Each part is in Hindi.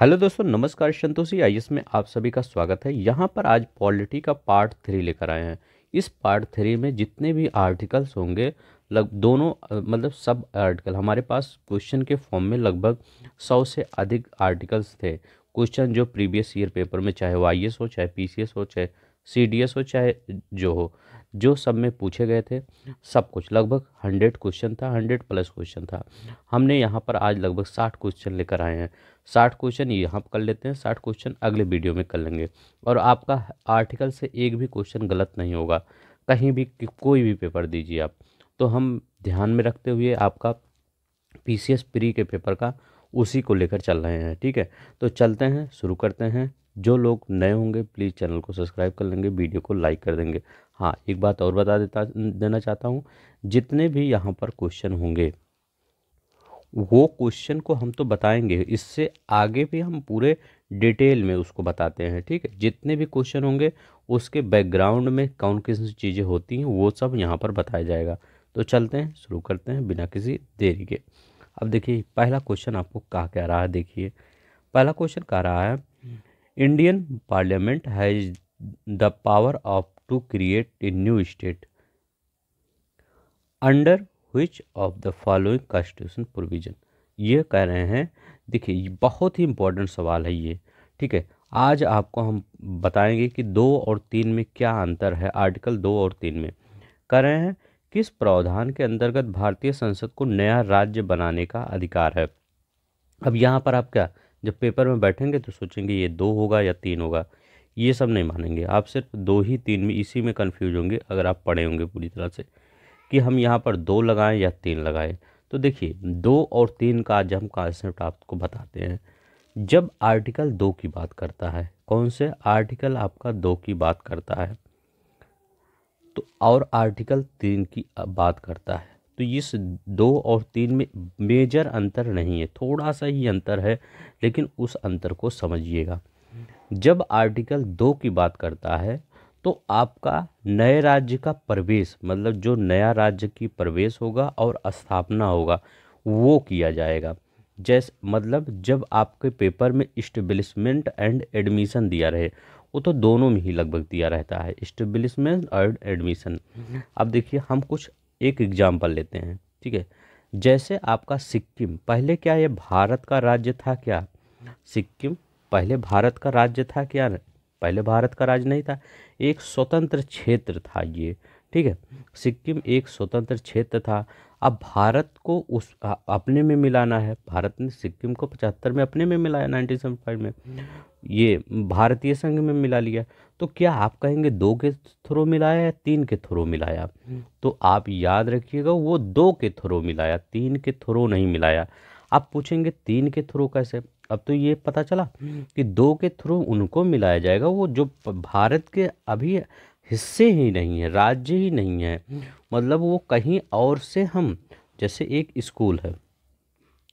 हेलो दोस्तों नमस्कार संतोषी आई में आप सभी का स्वागत है यहाँ पर आज पॉलिटी का पार्ट थ्री लेकर आए हैं इस पार्ट थ्री में जितने भी आर्टिकल्स होंगे लग दोनों मतलब सब आर्टिकल हमारे पास क्वेश्चन के फॉर्म में लगभग सौ से अधिक आर्टिकल्स थे क्वेश्चन जो प्रीवियस ईयर पेपर में चाहे वो आई हो चाहे पी हो चाहे सी हो चाहे जो हो जो सब में पूछे गए थे सब कुछ लगभग हंड्रेड क्वेश्चन था हंड्रेड प्लस क्वेश्चन था हमने यहाँ पर आज लगभग साठ क्वेश्चन लेकर आए हैं साठ क्वेश्चन ये यहाँ कर लेते हैं साठ क्वेश्चन अगले वीडियो में कर लेंगे और आपका आर्टिकल से एक भी क्वेश्चन गलत नहीं होगा कहीं भी कोई भी पेपर दीजिए आप तो हम ध्यान में रखते हुए आपका पी सी एस प्री के पेपर का उसी को लेकर चल रहे हैं ठीक है तो चलते हैं शुरू करते हैं जो लोग नए होंगे प्लीज़ चैनल को सब्सक्राइब कर लेंगे वीडियो को लाइक कर देंगे हाँ एक बात और बता देता देना चाहता हूँ जितने भी यहाँ पर क्वेश्चन होंगे वो क्वेश्चन को हम तो बताएंगे इससे आगे भी हम पूरे डिटेल में उसको बताते हैं ठीक है जितने भी क्वेश्चन होंगे उसके बैकग्राउंड में कौन किस चीज़ें होती हैं वो सब यहाँ पर बताया जाएगा तो चलते हैं शुरू करते हैं बिना किसी देरी के अब देखिए पहला क्वेश्चन आपको कहा क्या रहा है देखिए पहला क्वेश्चन कह रहा है Indian parliament has the power of to create a new state under which of the following constitution provision ये कह रहे हैं देखिए बहुत ही इम्पोर्टेंट सवाल है ये ठीक है आज आपको हम बताएंगे कि दो और तीन में क्या अंतर है आर्टिकल दो और तीन में कह रहे हैं किस प्रावधान के अंतर्गत भारतीय संसद को नया राज्य बनाने का अधिकार है अब यहाँ पर आप क्या जब पेपर में बैठेंगे तो सोचेंगे ये दो होगा या तीन होगा ये सब नहीं मानेंगे आप सिर्फ दो ही तीन में इसी में कन्फ्यूज होंगे अगर आप पढ़े होंगे पूरी तरह से कि हम यहाँ पर दो लगाएं या तीन लगाएं तो देखिए दो और तीन का आज हम कॉन्सेप्ट आपको बताते हैं जब आर्टिकल दो की बात करता है कौन से आर्टिकल आपका दो की बात करता है तो और आर्टिकल तीन की बात करता है तो इस दो और तीन में मेजर अंतर नहीं है थोड़ा सा ही अंतर है लेकिन उस अंतर को समझिएगा जब आर्टिकल दो की बात करता है तो आपका नए राज्य का प्रवेश मतलब जो नया राज्य की प्रवेश होगा और स्थापना होगा वो किया जाएगा जैस मतलब जब आपके पेपर में इस्टब्लिशमेंट एंड एडमिशन दिया रहे वो तो दोनों में ही लगभग दिया रहता है इस्टब्लिशमेंट और एडमिशन अब देखिए हम कुछ एक एग्जाम्पल लेते हैं ठीक है जैसे आपका सिक्किम पहले क्या ये भारत का राज्य था क्या सिक्किम पहले भारत का राज्य था क्या पहले भारत का राज्य नहीं था एक स्वतंत्र क्षेत्र था ये ठीक है सिक्किम एक स्वतंत्र क्षेत्र था अब भारत को उस आ, अपने में मिलाना है भारत ने सिक्किम को पचहत्तर में अपने में मिलाया नाइनटीन सेवेंटी फाइव में ये भारतीय संघ में मिला लिया तो क्या आप कहेंगे दो के थ्रू मिलाया या तीन के थ्रू मिलाया तो आप याद रखिएगा वो दो के थ्रू मिलाया तीन के थ्रू नहीं मिलाया आप पूछेंगे तीन के थ्रू कैसे अब तो ये पता चला कि दो के थ्रू उनको मिलाया जाएगा वो जो भारत के अभी हिस्से ही नहीं है राज्य ही नहीं है मतलब वो कहीं और से हम जैसे एक स्कूल है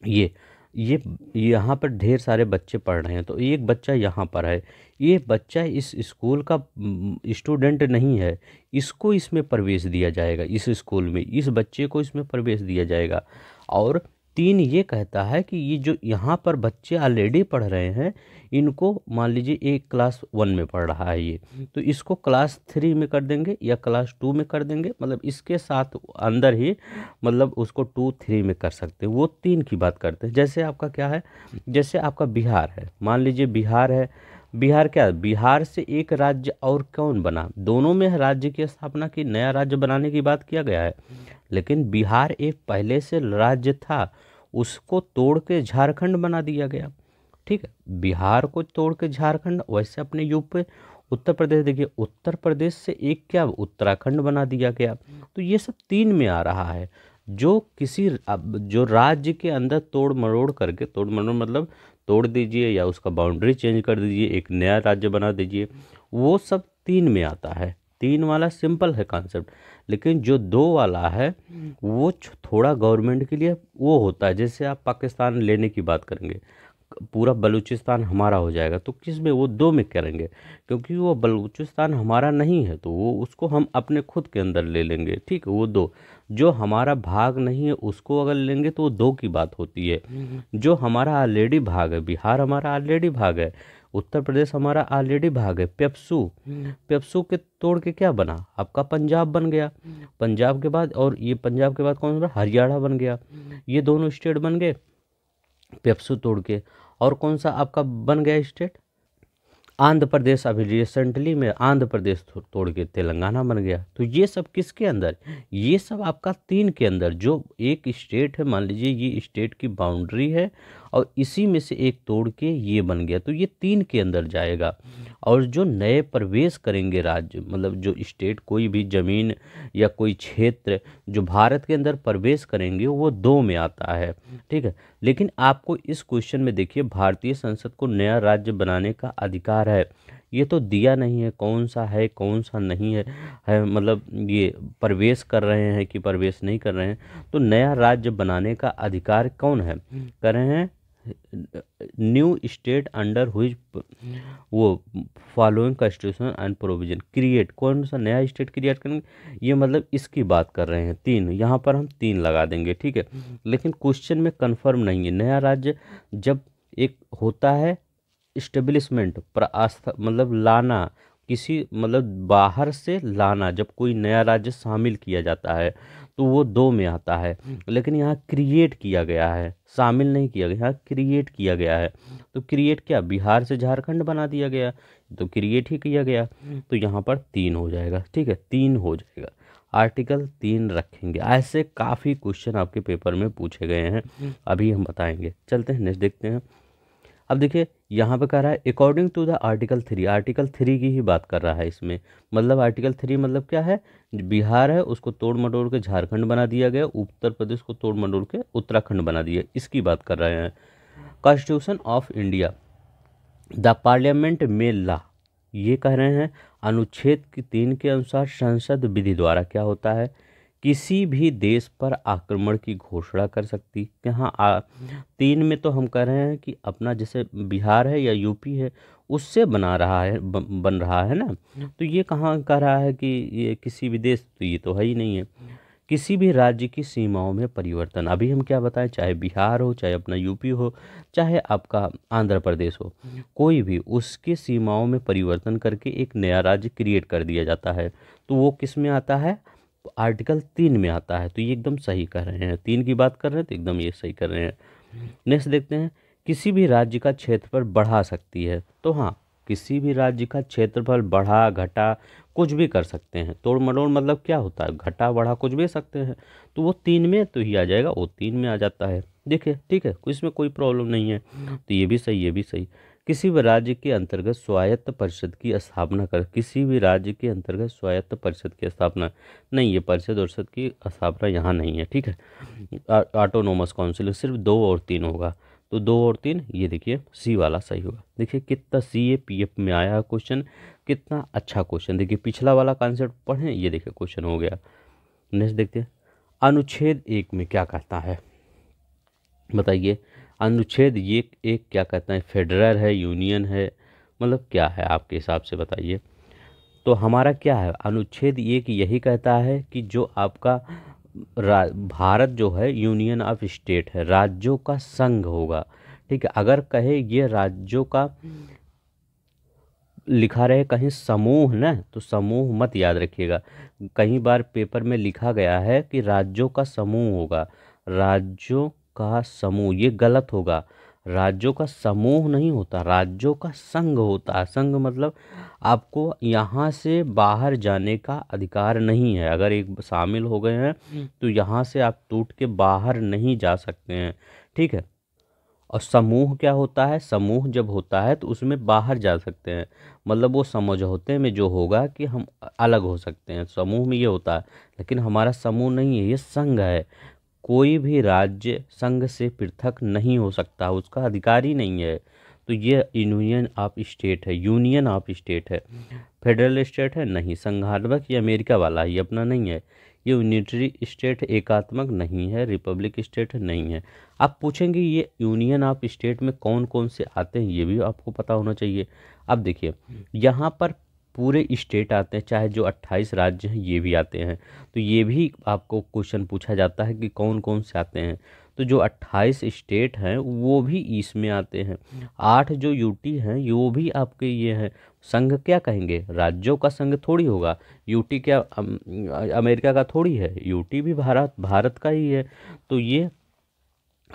ये ये यहाँ पर ढेर सारे बच्चे पढ़ रहे हैं तो एक बच्चा यहाँ पर है ये बच्चा इस स्कूल का स्टूडेंट नहीं है इसको इसमें प्रवेश दिया जाएगा इस स्कूल में इस बच्चे को इसमें प्रवेश दिया जाएगा और तीन ये कहता है कि ये जो यहाँ पर बच्चे ऑलरेडी पढ़ रहे हैं इनको मान लीजिए एक क्लास वन में पढ़ रहा है ये तो इसको क्लास थ्री में कर देंगे या क्लास टू में कर देंगे मतलब इसके साथ अंदर ही मतलब उसको टू थ्री में कर सकते हैं वो तीन की बात करते हैं जैसे आपका क्या है जैसे आपका बिहार है मान लीजिए बिहार है बिहार क्या बिहार से एक राज्य और कौन बना दोनों में राज्य की स्थापना की नया राज्य बनाने की बात किया गया है लेकिन बिहार एक पहले से राज्य था उसको तोड़ के झारखंड बना दिया गया ठीक है बिहार को तोड़ के झारखंड वैसे अपने पे उत्तर प्रदेश देखिए उत्तर प्रदेश से एक क्या उत्तराखंड बना दिया गया तो ये सब तीन में आ रहा है जो किसी जो राज्य के अंदर तोड़ मरोड़ करके तोड़ मरोड़ मतलब तोड़ दीजिए या उसका बाउंड्री चेंज कर दीजिए एक नया राज्य बना दीजिए वो सब तीन में आता है तीन वाला सिंपल है कॉन्सेप्ट लेकिन जो दो वाला है हम्म। वो थोड़ा गवर्नमेंट के लिए वो होता है जैसे आप पाकिस्तान लेने की बात करेंगे पूरा बलूचिस्तान हमारा हो जाएगा तो किस में वो दो में करेंगे क्योंकि वो बलूचिस्तान हमारा नहीं है तो वो उसको हम अपने खुद के अंदर ले लेंगे ठीक है वो दो जो हमारा भाग नहीं है उसको अगर लेंगे तो वो दो की बात होती है हम्म। जो हमारा ऑलरेडी भाग है बिहार हमारा ऑलरेडी भाग है उत्तर प्रदेश हमारा ऑलरेडी भाग है पेप्सू हम्म। पेप्सू के तोड़ के क्या बना आपका पंजाब बन गया हम्म। पंजाब के बाद और ये पंजाब के बाद कौन सा हरियाणा बन गया हम्म। ये दोनों स्टेट बन गए पेप्सू तोड़ के और कौन सा आपका बन गया स्टेट आंध्र प्रदेश अभी रिसेंटली में आंध्र प्रदेश तोड़ के तेलंगाना बन गया तो ये सब किसके अंदर ये सब आपका तीन के अंदर जो एक स्टेट है मान लीजिए ये स्टेट की बाउंड्री है और इसी में से एक तोड़ के ये बन गया तो ये तीन के अंदर जाएगा और जो नए प्रवेश करेंगे राज्य मतलब जो स्टेट कोई भी ज़मीन या कोई क्षेत्र जो भारत के अंदर प्रवेश करेंगे वो दो में आता है ठीक है लेकिन आपको इस क्वेश्चन में देखिए भारतीय संसद को नया राज्य बनाने का अधिकार है ये तो दिया नहीं है कौन सा है कौन सा नहीं है है मतलब ये प्रवेश कर रहे हैं कि प्रवेश नहीं कर रहे हैं तो नया राज्य बनाने का अधिकार कौन है कर रहे हैं न्यू स्टेट अंडर हुई वो following constitution and provision create कौन सा नया स्टेट क्रिएट करेंगे ये मतलब इसकी बात कर रहे हैं तीन यहाँ पर हम तीन लगा देंगे ठीक है लेकिन क्वेश्चन में कंफर्म नहीं है नया राज्य जब एक होता है इस्टेब्लिशमेंट पर आस्था मतलब लाना किसी मतलब बाहर से लाना जब कोई नया राज्य शामिल किया जाता है तो वो दो में आता है लेकिन यहाँ क्रिएट किया गया है शामिल नहीं किया गया यहाँ क्रिएट किया गया है तो क्रिएट क्या बिहार से झारखंड बना दिया गया तो क्रिएट ही किया गया तो यहाँ पर तीन हो जाएगा ठीक है तीन हो जाएगा आर्टिकल तीन रखेंगे ऐसे काफ़ी क्वेश्चन आपके पेपर में पूछे गए हैं अभी हम बताएंगे चलते हैं नेक्स्ट देखते हैं अब देखिए यहाँ पे कह रहा है according to the article three article three की ही बात कर रहा है इसमें मतलब आर्टिकल थ्री मतलब क्या है बिहार है उसको तोड़ मटोड़ के झारखंड बना दिया गया उत्तर प्रदेश को तोड़ मटोड़ के उत्तराखंड बना दिया इसकी बात कर रहे हैं constitution of India the parliament में ला ये कह रहे हैं अनुच्छेद की तीन के अनुसार संसद विधि द्वारा क्या होता है किसी भी देश पर आक्रमण की घोषणा कर सकती कि हाँ आ, तीन में तो हम कह रहे हैं कि अपना जैसे बिहार है या यूपी है उससे बना रहा है ब, बन रहा है ना तो ये कहाँ कह रहा है कि ये किसी भी देश तो ये तो है ही नहीं है किसी भी राज्य की सीमाओं में परिवर्तन अभी हम क्या बताएं चाहे बिहार हो चाहे अपना यूपी हो चाहे आपका आंध्र प्रदेश हो कोई भी उसके सीमाओं में परिवर्तन करके एक नया राज्य क्रिएट कर दिया जाता है तो वो किस में आता है आर्टिकल तीन में आता है तो ये एकदम सही कह रहे हैं तीन की बात कर रहे हैं तो एकदम ये सही कर रहे हैं नेक्स्ट देखते हैं किसी भी राज्य का क्षेत्रफल बढ़ा सकती है तो हाँ किसी भी राज्य का क्षेत्रफल बढ़ा घटा कुछ भी कर सकते हैं तोड़ मरोड़ मतलब क्या होता है घटा बढ़ा कुछ भी सकते हैं तो वो तीन में तो ही आ जाएगा वो तीन में आ जाता है देखिए ठीक है इसमें कोई प्रॉब्लम नहीं है तो ये भी सही ये भी सही किसी भी राज्य के अंतर्गत स्वायत्त परिषद की स्थापना कर किसी भी राज्य के अंतर्गत स्वायत्त परिषद की स्थापना नहीं ये परिषद औरसद की स्थापना यहाँ नहीं है ठीक है ऑटोनोमस काउंसिल सिर्फ दो और तीन होगा तो दो और तीन ये देखिए सी वाला सही होगा देखिए कितना सी ए पी एफ में आया क्वेश्चन कितना अच्छा क्वेश्चन देखिए पिछला वाला कॉन्सेप्ट पढ़ें ये देखिए क्वेश्चन हो गया नेक्स्ट देखते हैं अनुच्छेद एक में क्या कहता है बताइए अनुच्छेद ये एक क्या कहते हैं फेडरल है यूनियन है मतलब क्या है आपके हिसाब से बताइए तो हमारा क्या है अनुच्छेद एक यही कहता है कि जो आपका भारत जो है यूनियन ऑफ स्टेट है राज्यों का संघ होगा ठीक है अगर कहे ये राज्यों का लिखा रहे कहीं समूह ना तो समूह मत याद रखिएगा कई बार पेपर में लिखा गया है कि राज्यों का समूह होगा राज्यों का समूह ये गलत होगा राज्यों का समूह नहीं होता राज्यों का संघ होता है संघ मतलब आपको यहाँ से बाहर जाने का अधिकार नहीं है अगर एक शामिल हो गए हैं हम्म। तो यहाँ से आप टूट के बाहर नहीं जा सकते हैं ठीक है और समूह क्या होता है समूह जब होता है तो उसमें बाहर जा सकते हैं मतलब वो समझौते में जो होगा कि हम अलग हो सकते हैं समूह में ये होता है लेकिन हमारा समूह नहीं है ये संघ है कोई भी राज्य संघ से पृथक नहीं हो सकता उसका अधिकार ही नहीं है तो ये यूनियन ऑफ स्टेट है यूनियन ऑफ स्टेट है फेडरल स्टेट है नहीं संघात्मक ये अमेरिका वाला ही अपना नहीं है ये यूनिटरी स्टेट एकात्मक नहीं है रिपब्लिक स्टेट नहीं है आप पूछेंगे ये यूनियन ऑफ स्टेट में कौन कौन से आते हैं ये भी आपको पता होना चाहिए अब देखिए यहाँ पर पूरे स्टेट आते हैं चाहे जो 28 राज्य हैं ये भी आते हैं तो ये भी आपको क्वेश्चन पूछा जाता है कि कौन कौन से आते हैं तो जो 28 स्टेट हैं वो भी इसमें आते हैं आठ जो यूटी हैं वो भी आपके ये हैं संघ क्या कहेंगे राज्यों का संघ थोड़ी होगा यूटी क्या अम, अमेरिका का थोड़ी है यूटी भी भारत भारत का ही है तो ये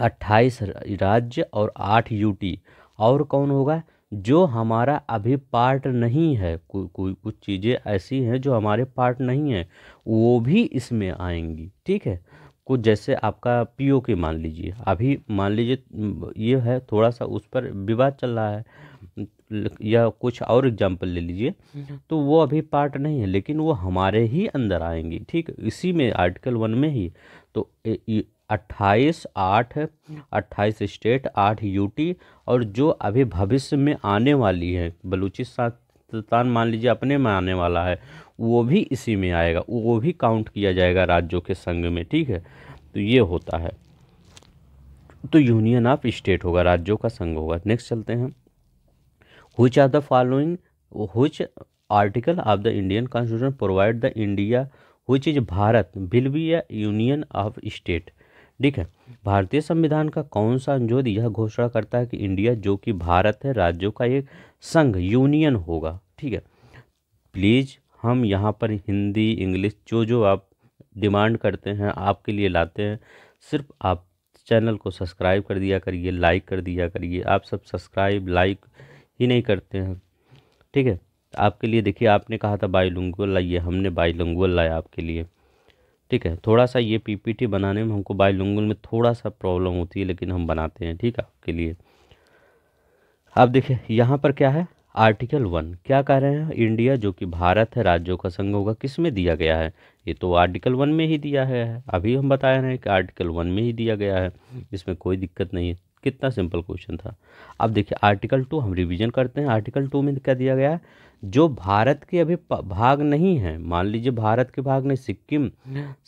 28 राज्य और आठ यूटी और कौन होगा जो हमारा अभी पार्ट नहीं है कोई कोई कुछ चीज़ें ऐसी हैं जो हमारे पार्ट नहीं है वो भी इसमें आएंगी ठीक है कुछ जैसे आपका पीओ के मान लीजिए अभी मान लीजिए ये है थोड़ा सा उस पर विवाद चल रहा है या कुछ और एग्जाम्पल ले लीजिए हम्म। तो वो अभी पार्ट नहीं है लेकिन वो हमारे ही अंदर आएंगी ठीक इसी में आर्टिकल वन में ही तो अट्ठाईस आठ अट्ठाईस स्टेट आठ यूटी और जो अभी भविष्य में आने वाली है बलूचिस्तान मान लीजिए अपने में आने वाला है वो भी इसी में आएगा वो भी काउंट किया जाएगा राज्यों के संघ में ठीक है तो ये होता है तो यूनियन ऑफ स्टेट होगा राज्यों का संघ होगा नेक्स्ट चलते हैं which are the following which article of the Indian constitution provide the India which is Bharat will be a union of state ठीक है भारतीय संविधान का कौन सा अनुच्छेद यह घोषणा करता है कि इंडिया जो कि भारत है राज्यों का एक संघ यूनियन होगा ठीक है प्लीज़ हम यहाँ पर हिंदी इंग्लिश जो जो आप डिमांड करते हैं आपके लिए लाते हैं सिर्फ आप चैनल को सब्सक्राइब कर दिया करिए लाइक कर दिया करिए आप सब सब्सक्राइब लाइक ही नहीं करते हैं ठीक है आपके लिए देखिए आपने कहा था बाईलुंगुअल लाइए हमने बाईलुंगुअल लाया आपके लिए ठीक है थोड़ा सा ये पीपीटी बनाने में हमको बायलुंगल में थोड़ा सा प्रॉब्लम होती है लेकिन हम बनाते हैं ठीक है आपके लिए आप देखिए यहाँ पर क्या है आर्टिकल वन क्या कह रहे हैं इंडिया जो कि भारत है राज्यों का संघ होगा किस में दिया गया है ये तो आर्टिकल वन में ही दिया गया है अभी हम बता रहे हैं कि आर्टिकल वन में ही दिया गया है इसमें कोई दिक्कत नहीं है कितना सिंपल क्वेश्चन था अब देखिए आर्टिकल टू हम रिवीजन करते हैं आर्टिकल टू में क्या दिया गया है जो भारत के अभी भाग नहीं है मान लीजिए भारत के भाग नहीं सिक्किम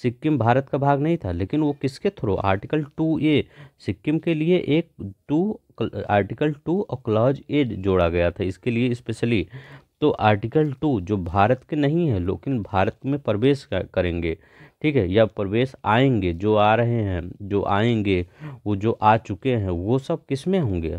सिक्किम भारत का भाग नहीं था लेकिन वो किसके through article two A Sikkim के लिए एक टू आर्टिकल टू और क्लॉज ए जोड़ा गया था इसके लिए स्पेशली तो आर्टिकल टू जो भारत के नहीं है लेकिन भारत में प्रवेश करेंगे ठीक है या प्रवेश आएंगे जो आ रहे हैं जो आएंगे वो जो आ चुके हैं वो सब किस में होंगे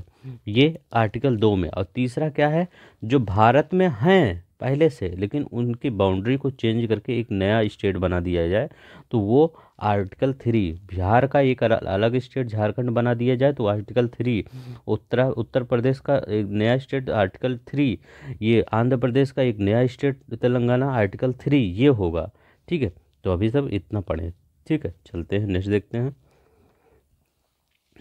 ये आर्टिकल दो में और तीसरा क्या है जो भारत में हैं पहले से लेकिन उनकी बाउंड्री को चेंज करके एक नया स्टेट बना दिया जाए तो वो आर्टिकल थ्री बिहार का एक अलग स्टेट झारखंड बना दिया जाए तो आर्टिकल थ्री उत्तर उत्तर प्रदेश का एक नया स्टेट आर्टिकल थ्री ये आंध्र प्रदेश का एक नया स्टेट तेलंगाना आर्टिकल थ्री ये होगा ठीक है तो अभी सब इतना पढ़े ठीक है चलते हैं नेक्स्ट देखते हैं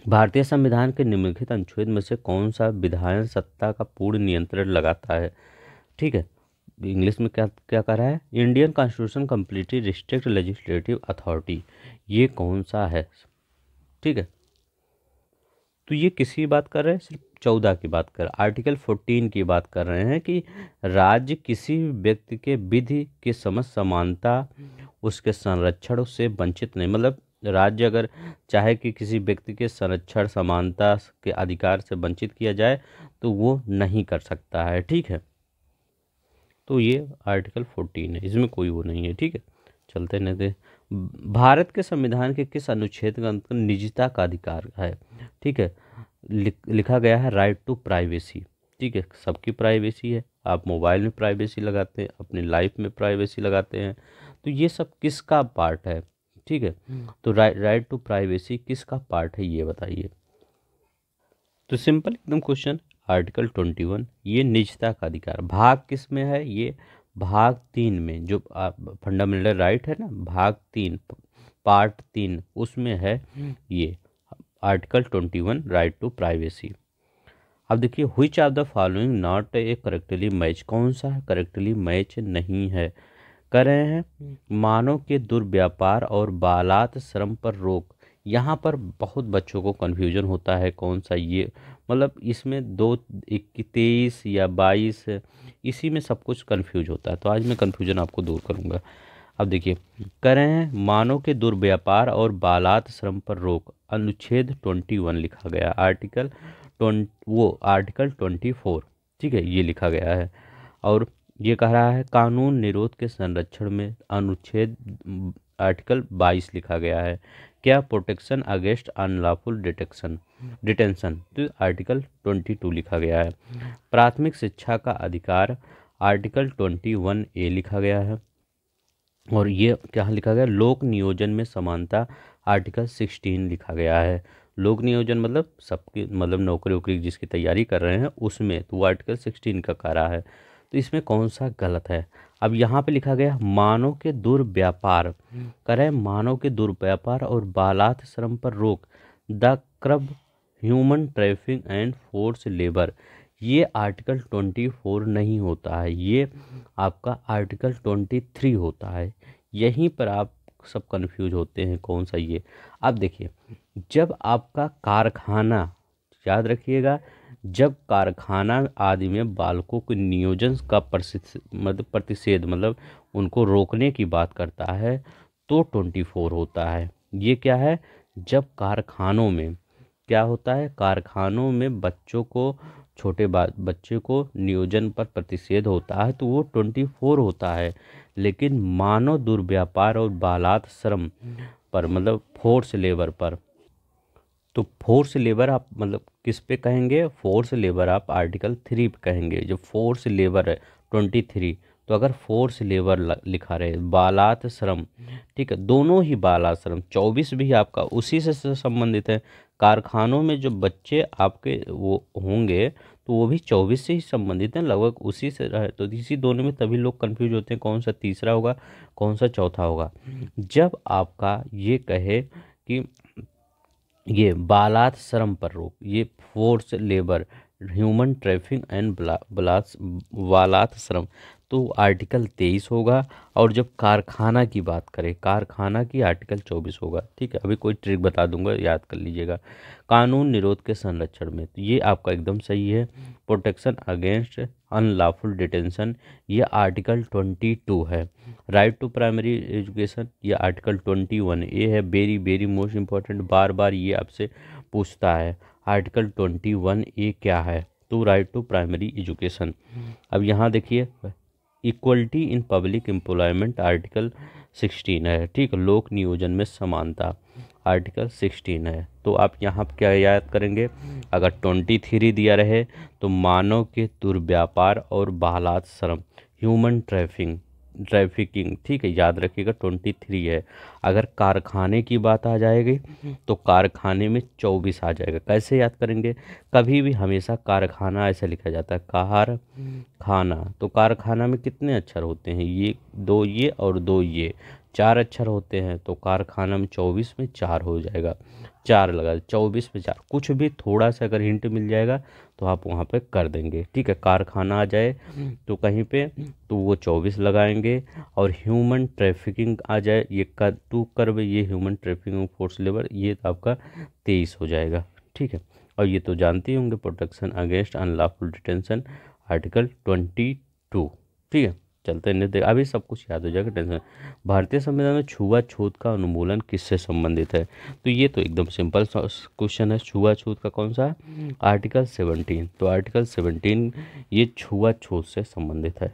भारतीय संविधान के निम्नलिखित अनुच्छेद में से कौन सा विधायन सत्ता का पूर्ण नियंत्रण लगाता है ठीक है इंग्लिश में क्या क्या कर रहा है Indian constitution completely restrict legislative authority ये कौन सा है ठीक है तो ये किसी बात कर रहे हैं सिर्फ चौदह की बात कर आर्टिकल फोर्टीन की बात कर रहे हैं कि राज्य किसी व्यक्ति के विधि के समझ समानता उसके संरक्षण से वंचित नहीं मतलब राज्य अगर चाहे कि किसी व्यक्ति के संरक्षण समानता के अधिकार से वंचित किया जाए तो वो नहीं कर सकता है ठीक है तो ये आर्टिकल फोर्टीन है इसमें कोई वो नहीं है ठीक है चलते नहीं भारत के संविधान के किस अनुच्छेद के अंतर्गत निजता का अधिकार है ठीक है लिखा गया है राइट टू प्राइवेसी ठीक है सबकी प्राइवेसी है आप मोबाइल में प्राइवेसी लगाते हैं अपनी लाइफ में प्राइवेसी लगाते हैं तो ये सब किसका पार्ट है ठीक है तो रा, राइट टू प्राइवेसी किसका पार्ट है ये बताइए तो सिंपल एकदम क्वेश्चन आर्टिकल ट्वेंटी वन ये निजता का अधिकार भाग किस में है ये भाग तीन में जो फंडामेंटल राइट है ना भाग तीन पार्ट तीन उसमें है हम्म। ये article twenty one right to privacy अब देखिए which are the following not a correctly match कौन सा है करेक्टली मैच नहीं है कर रहे हैं हम्म। मानव के दुर्व्यापार और बालात श्रम पर रोक यहाँ पर बहुत बच्चों को कन्फ्यूजन होता है कौन सा ये मतलब इसमें दो एक तेईस या बाईस इसी में सब कुछ कन्फ्यूज होता है तो आज मैं कन्फ्यूजन आपको दूर करूँगा अब देखिए करें मानव के दुर्व्यापार और बालात श्रम पर रोक अनुच्छेद ट्वेंटी वन लिखा गया आर्टिकल ट्वेंट वो आर्टिकल ट्वेंटी फोर ठीक है ये लिखा गया है और ये कह रहा है कानून निरोध के संरक्षण में अनुच्छेद आर्टिकल बाईस लिखा गया है क्या protection against unlawful detection detention तो आर्टिकल ट्वेंटी टू लिखा गया है प्राथमिक शिक्षा का अधिकार आर्टिकल ट्वेंटी वन ए लिखा गया है और ये क्या लिखा गया लोक नियोजन में समानता आर्टिकल सिक्सटीन लिखा गया है लोक नियोजन मतलब सबकी मतलब नौकरी वोकरी जिसकी तैयारी कर रहे हैं उसमें तो आर्टिकल सिक्सटीन का कारा है तो इसमें कौन सा गलत है अब यहाँ पे लिखा गया मानव के दुर्व्यापार हम्म। करें मानव के दुर्व्यापार और बालात श्रम पर रोक the curb human trafficking and force labour ये आर्टिकल ट्वेंटी फोर नहीं होता है ये आपका आर्टिकल ट्वेंटी थ्री होता है यहीं पर आप सब कंफ्यूज होते हैं कौन सा ये अब देखिए जब आपका कारखाना याद रखिएगा जब कारखाना आदि में बालकों के नियोजन का मतलब प्रतिषेध मतलब उनको रोकने की बात करता है तो ट्वेंटी फोर होता है ये क्या है जब कारखानों में क्या होता है कारखानों में बच्चों को छोटे बच्चे को नियोजन पर प्रतिषेध होता है तो वो ट्वेंटी फोर होता है लेकिन मानव दुर्व्यापार और बालात श्रम पर मतलब फोर्स लेबर पर तो फोर्स लेबर आप मतलब किस पे कहेंगे फोर्स लेबर आप आर्टिकल थ्री पे कहेंगे जो फोर्स लेबर है ट्वेंटी थ्री तो अगर फोर्स लेबर लिखा रहे बालात श्रम ठीक है दोनों ही बालात श्रम चौबीस भी आपका उसी से संबंधित है कारखानों में जो बच्चे आपके वो होंगे तो वो भी चौबीस से ही संबंधित हैं लगभग उसी से रहे तो इसी दोनों में तभी लोग कंफ्यूज होते हैं कौन सा तीसरा होगा कौन सा चौथा होगा जब आपका ये कहे कि ये बालात श्रम पर रोक ये force labour human traffic and बला, बलात् वालात श्रम तो आर्टिकल तेईस होगा और जब कारखाना की बात करें कारखाना की आर्टिकल चौबीस होगा ठीक है अभी कोई ट्रिक बता दूंगा याद कर लीजिएगा कानून निरोध के संरक्षण में तो ये आपका एकदम सही है प्रोटेक्शन अगेंस्ट अनलॉफुल डिटेंशन ये आर्टिकल ट्वेंटी टू है राइट टू प्राइमरी एजुकेशन ये आर्टिकल ट्वेंटी वन ए है वेरी वेरी मोस्ट इंपॉर्टेंट बार बार ये आपसे पूछता है आर्टिकल ट्वेंटी वन ए क्या है टू तो राइट टू प्राइमरी एजुकेशन अब यहाँ देखिए equality in public employment article sixteen है ठीक लोक नियोजन में समानता आर्टिकल सिक्सटीन है तो आप यहाँ क्या याद करेंगे अगर ट्वेंटी थ्री दिया रहे तो मानव के दुर्व्यापार और बालात श्रम ह्यूमन ट्रैफिंग ट्रैफिकिंग ठीक है याद रखिएगा ट्वेंटी थ्री है अगर कारखाने की बात आ जाएगी हम्म। तो कारखाने में चौबीस आ जाएगा कैसे याद करेंगे कभी भी हमेशा कारखाना ऐसे लिखा जाता है कार हम्म। खाना तो कारखाना में कितने अक्षर होते हैं ये दो ये और दो ये चार अक्षर होते हैं तो कारखाना में चौबीस में चार हो जाएगा चार लगा चौबीस में चार कुछ भी थोड़ा सा अगर हिंट मिल जाएगा तो आप वहाँ पे कर देंगे ठीक है कारखाना आ जाए तो कहीं पे तो वो चौबीस लगाएंगे और ह्यूमन ट्रैफिकिंग आ जाए ये का टू कर्व ये ह्यूमन ट्रैफिकिंग फोर्स लेबर ये तो आपका तेईस हो जाएगा ठीक है और ये तो जानते ही होंगे protection against unlawful detention article twenty two ठीक है चलते निर्देश अभी सब कुछ याद हो जाएगा टेंशन भारतीय संविधान में छुआछूत का अनुमूलन किससे संबंधित है तो ये तो एकदम सिंपल क्वेश्चन है छुआछूत का कौन सा आर्टिकल सेवनटीन तो आर्टिकल सेवनटीन ये छुआछूत से संबंधित है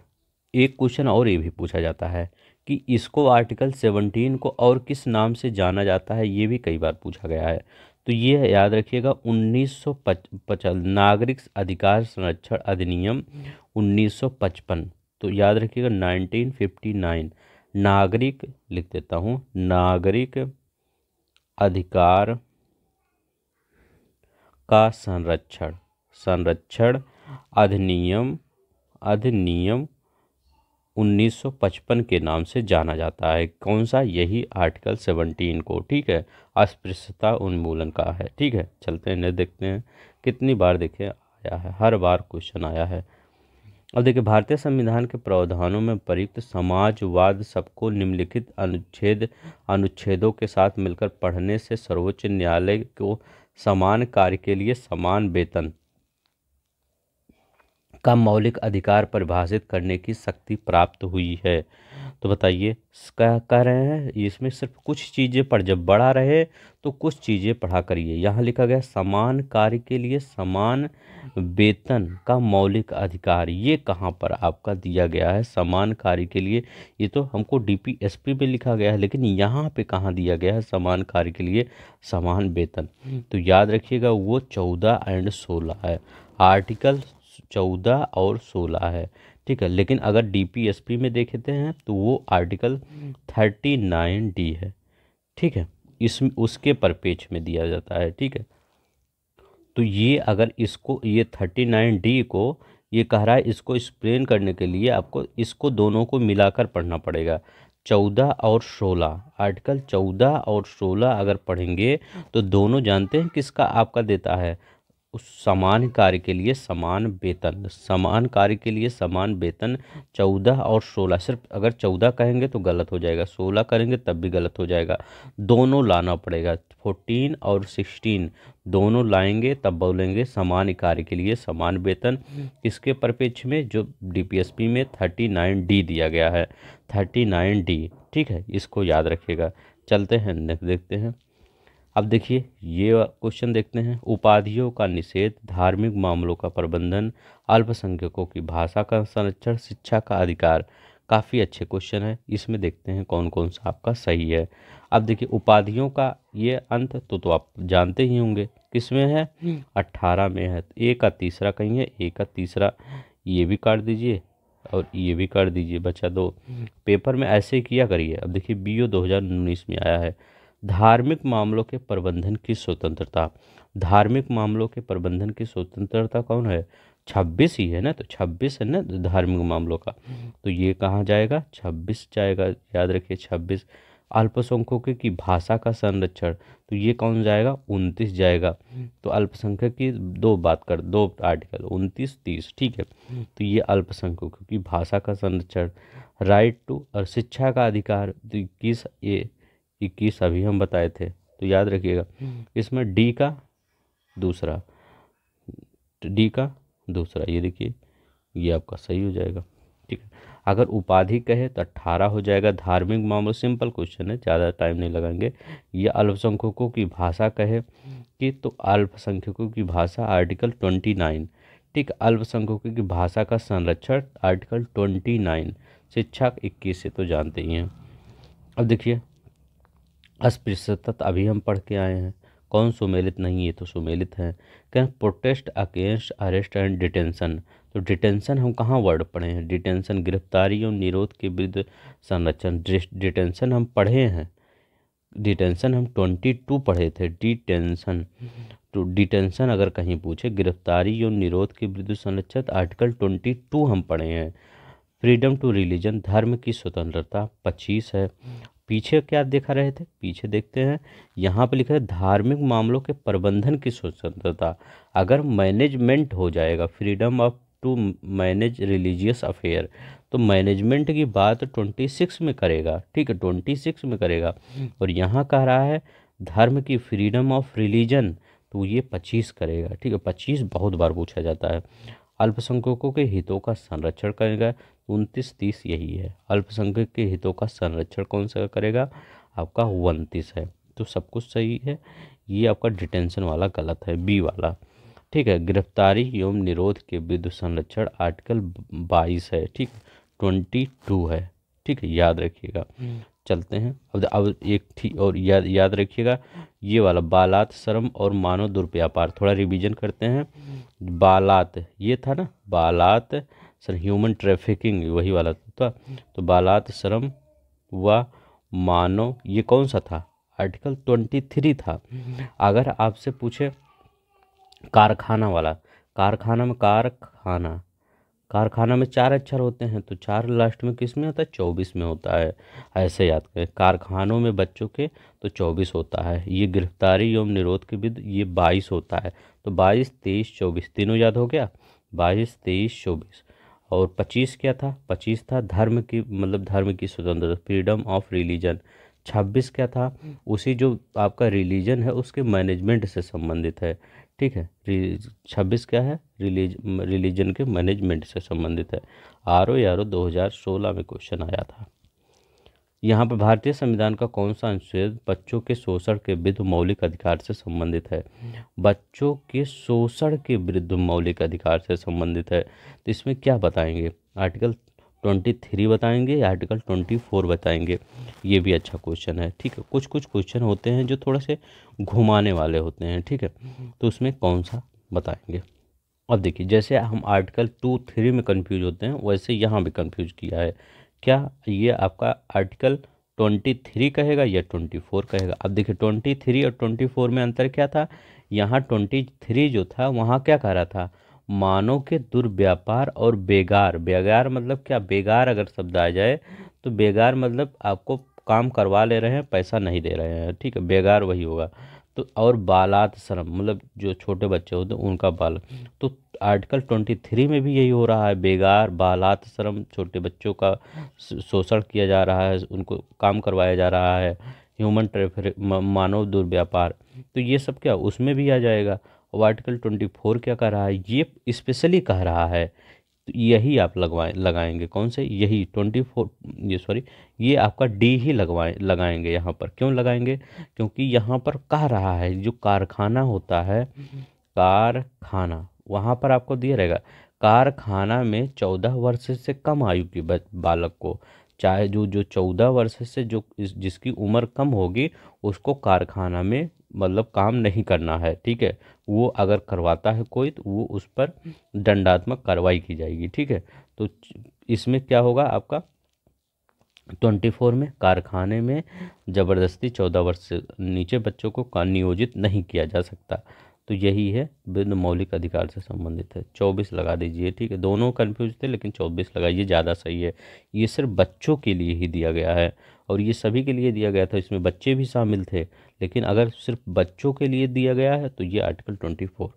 एक क्वेश्चन और ये भी पूछा जाता है कि इसको आर्टिकल सेवनटीन को और किस नाम से जाना जाता है ये भी कई बार पूछा गया है तो ये याद रखिएगा उन्नीस सौ नागरिक अधिकार संरक्षण अधिनियम 1955 तो याद रखिएगा 1959 नागरिक लिख देता हूँ नागरिक अधिकार का संरक्षण संरक्षण अधिनियम अधिनियम 1955 के नाम से जाना जाता है कौन सा यही आर्टिकल 17 को ठीक है अस्पृश्यता उन्मूलन का है ठीक है चलते हैं देखते हैं कितनी बार देखे आया है हर बार क्वेश्चन आया है अब देखिए भारतीय संविधान के प्रावधानों में प्रयुक्त समाजवाद सबको निम्नलिखित अनुच्छेद अनुच्छेदों के साथ मिलकर पढ़ने से सर्वोच्च न्यायालय को समान कार्य के लिए समान वेतन का मौलिक अधिकार परिभाषित करने की शक्ति प्राप्त हुई है तो बताइए क्या कह रहे हैं इसमें सिर्फ कुछ चीज़ें पढ़ जब बड़ा रहे तो कुछ चीज़ें पढ़ा करिए यहाँ लिखा गया समान कार्य के लिए समान वेतन का मौलिक अधिकार ये कहाँ पर आपका दिया गया है समान कार्य के लिए ये तो हमको डीपीएसपी में लिखा गया है लेकिन यहाँ पे कहाँ दिया गया है समान कार्य के लिए समान वेतन हम्म। तो याद रखिएगा वो चौदह एंड सोलह है आर्टिकल चौदह और सोलह है ठीक है लेकिन अगर डीपीएसपी में देखते हैं तो वो आर्टिकल थर्टी नाइन डी है ठीक है इस उसके परपेच में दिया जाता है ठीक है तो ये अगर इसको ये थर्टी नाइन डी को ये कह रहा है इसको एक्सप्लेन करने के लिए आपको इसको दोनों को मिलाकर पढ़ना पड़ेगा चौदह और सोलह आर्टिकल चौदह और सोलह अगर पढ़ेंगे तो दोनों जानते हैं किसका आपका देता है उस समान कार्य के लिए समान वेतन समान कार्य के लिए समान वेतन चौदह और सोलह सिर्फ अगर चौदह कहेंगे तो गलत हो जाएगा सोलह करेंगे तब भी गलत हो जाएगा दोनों लाना पड़ेगा फोर्टीन और सिक्सटीन दोनों लाएंगे तब बोलेंगे समान कार्य के लिए समान वेतन इसके परिपेक्ष में जो डीपीएसपी में थर्टी नाइन डी दिया गया है थर्टी नाइन डी ठीक है इसको याद रखिएगा चलते हैं देखते हैं अब देखिए ये क्वेश्चन देखते हैं उपाधियों का निषेध धार्मिक मामलों का प्रबंधन अल्पसंख्यकों की भाषा का संरक्षण शिक्षा का अधिकार काफ़ी अच्छे क्वेश्चन है इसमें देखते हैं कौन कौन सा आपका सही है अब देखिए उपाधियों का ये अंत तो तो आप जानते ही होंगे किस में है हम्म। अट्ठारह में है ए का तीसरा कहीं है ए का तीसरा ये भी काट दीजिए और ये भी काट दीजिए बच्चा दो हम्म। पेपर में ऐसे किया करिए अब देखिए बी ओ दो हज़ार उन्नीस में आया है धार्मिक मामलों के प्रबंधन की स्वतंत्रता धार्मिक मामलों के प्रबंधन की स्वतंत्रता कौन है छब्बीस ही है ना तो छब्बीस है ना तो धार्मिक मामलों का तो ये कहाँ जाएगा छब्बीस जाएगा याद रखिए छब्बीस अल्पसंख्यकों की भाषा का संरक्षण तो ये कौन जाएगा उनतीस जाएगा तो अल्पसंख्यक की दो बात कर दो आर्टिकल उनतीस तीस ठीक है तो ये अल्पसंख्यकों की भाषा का संरक्षण राइट टू और शिक्षा का अधिकार तो इक्कीस ये इक्कीस अभी हम बताए थे तो याद रखिएगा हम्म। इसमें डी का दूसरा डी का दूसरा ये देखिए ये आपका सही हो जाएगा ठीक है अगर उपाधि कहे तो अट्ठारह हो जाएगा धार्मिक मामलों सिंपल क्वेश्चन है ज़्यादा टाइम नहीं लगाएंगे या अल्पसंख्यकों की भाषा कहे कि तो अल्पसंख्यकों की भाषा आर्टिकल ट्वेंटी नाइन ठीक अल्पसंख्यकों की भाषा का संरक्षण आर्टिकल ट्वेंटी नाइन शिक्षा इक्कीस से तो जानते ही हैं अब देखिए अस्पृश्यता अभी हम पढ़ के आए हैं कौन सुमेलित नहीं है तो सुमेलित हैं can protest against arrest and detention तो डिटेंशन हम कहाँ वर्ड पढ़े हैं डिटेंशन गिरफ्तारी और निरोध के विरुद्ध संरक्षण डिटेंशन हम पढ़े हैं डिटेंशन हम ट्वेंटी टू पढ़े थे डिटेंशन तो डिटेंशन अगर कहीं पूछे गिरफ्तारी और निरोध के विरुद्ध संरक्षित आर्टिकल ट्वेंटी टू हम पढ़े हैं फ्रीडम टू रिलीजन धर्म की स्वतंत्रता पच्चीस है पीछे क्या दिखा रहे थे पीछे देखते हैं यहाँ पर लिखा है धार्मिक मामलों के प्रबंधन की स्वतंत्रता अगर मैनेजमेंट हो जाएगा freedom of to manage religious affair तो मैनेजमेंट की बात ट्वेंटी सिक्स में करेगा ठीक है ट्वेंटी सिक्स में करेगा और यहाँ कह रहा है धर्म की फ्रीडम ऑफ रिलीजन तो ये पच्चीस करेगा ठीक है पच्चीस बहुत बार पूछा जाता है अल्पसंख्यकों के हितों का संरक्षण करेगा उनतीस तीस यही है अल्पसंख्यक के हितों का संरक्षण कौन सा करेगा आपका उनतीस है तो सब कुछ सही है ये आपका डिटेंशन वाला गलत है बी वाला ठीक है गिरफ्तारी एवं निरोध के विरुद्ध संरक्षण आर्टिकल बाईस है ठीक ट्वेंटी टू है ठीक है याद रखिएगा हम्म। चलते हैं अब अब एक थी और याद याद रखिएगा ये वाला बालात शर्म और मानव दुर्व्यापार थोड़ा रिवीजन करते हैं बालात ये था ना बालात सर ह्यूमन ट्रैफिकिंग वही वाला था तो बालात शर्म व मानव ये कौन सा था आर्टिकल ट्वेंटी थ्री था अगर आपसे पूछे कारखाना वाला कारखाना में कारखाना कारखाना में चार अक्षर होते हैं तो चार लास्ट में किस में होता है चौबीस में होता है ऐसे याद करें कारखानों में बच्चों के तो चौबीस होता है ये गिरफ्तारी एवं निरोध के विद ये बाईस होता है तो बाईस तेईस चौबीस तीनों याद हो गया बाईस तेईस चौबीस और पच्चीस क्या था पच्चीस था धर्म की मतलब धर्म की स्वतंत्रता फ्रीडम ऑफ रिलीजन छब्बीस क्या था उसी जो आपका रिलीजन है उसके मैनेजमेंट से संबंधित है ठीक है छब्बीस क्या है रिलीज रिलीजन के मैनेजमेंट से संबंधित है आर ओ आर ओ दो हज़ार सोलह में क्वेश्चन आया था यहाँ पर भारतीय संविधान का कौन सा अनुच्छेद बच्चों के शोषण के विरुद्ध मौलिक अधिकार से संबंधित है बच्चों के शोषण के विरुद्ध मौलिक अधिकार से संबंधित है तो इसमें क्या बताएंगे आर्टिकल ट्वेंटी थ्री बताएंगे या आर्टिकल ट्वेंटी फोर बताएंगे ये भी अच्छा क्वेश्चन है ठीक है कुछ कुछ क्वेश्चन होते हैं जो थोड़ा से घुमाने वाले होते हैं ठीक है तो उसमें कौन सा बताएंगे अब देखिए जैसे हम आर्टिकल टू थ्री में कन्फ्यूज होते हैं वैसे यहाँ भी कन्फ्यूज किया है क्या ये आपका आर्टिकल ट्वेंटी थ्री कहेगा या ट्वेंटी फोर कहेगा अब देखिए ट्वेंटी थ्री और ट्वेंटी फोर में अंतर क्या था यहाँ ट्वेंटी थ्री जो था वहाँ क्या कह रहा था मानव के दुर्व्यापार और बेगार बेगार मतलब क्या बेगार अगर शब्द आ जाए तो बेगार मतलब आपको काम करवा ले रहे हैं पैसा नहीं दे रहे हैं ठीक है बेगार वही होगा तो और बालात शर्म मतलब जो छोटे बच्चे होते हैं उनका बाल तो आर्टिकल ट्वेंटी थ्री में भी यही हो रहा है बेगार बालात शर्म छोटे बच्चों का शोषण किया जा रहा है उनको काम करवाया जा रहा है ह्यूमन ट्रेफर मानव दुर्व्यापार तो ये सब क्या उसमें भी आ जाएगा और आर्टिकल ट्वेंटी फोर क्या कह रहा है ये स्पेशली कह रहा है तो यही आप लगवाएं लगाएंगे कौन से यही ट्वेंटी फोर ये सॉरी ये आपका डी ही लगवाएं लगाएंगे यहाँ पर क्यों लगाएंगे क्योंकि यहाँ पर कह रहा है जो कारखाना होता है हम्म। कारखाना वहाँ पर आपको दिया रहेगा कारखाना में चौदह वर्ष से कम आयु के बालक को चाहे जो जो चौदह वर्ष से जो जिसकी उम्र कम होगी उसको कारखाना में मतलब काम नहीं करना है ठीक है वो अगर करवाता है कोई तो वो उस पर दंडात्मक कार्रवाई की जाएगी ठीक है तो इसमें क्या होगा आपका ट्वेंटी फोर में कारखाने में ज़बरदस्ती चौदह वर्ष से नीचे बच्चों को नियोजित नहीं किया जा सकता तो यही है विभिन्न मौलिक अधिकार से संबंधित है चौबीस लगा दीजिए ठीक है दोनों कन्फ्यूज थे लेकिन चौबीस लगाइए ज़्यादा सही है ये सिर्फ बच्चों के लिए ही दिया गया है और ये सभी के लिए दिया गया था इसमें बच्चे भी शामिल थे लेकिन अगर सिर्फ बच्चों के लिए दिया गया है तो ये आर्टिकल ट्वेंटी फोर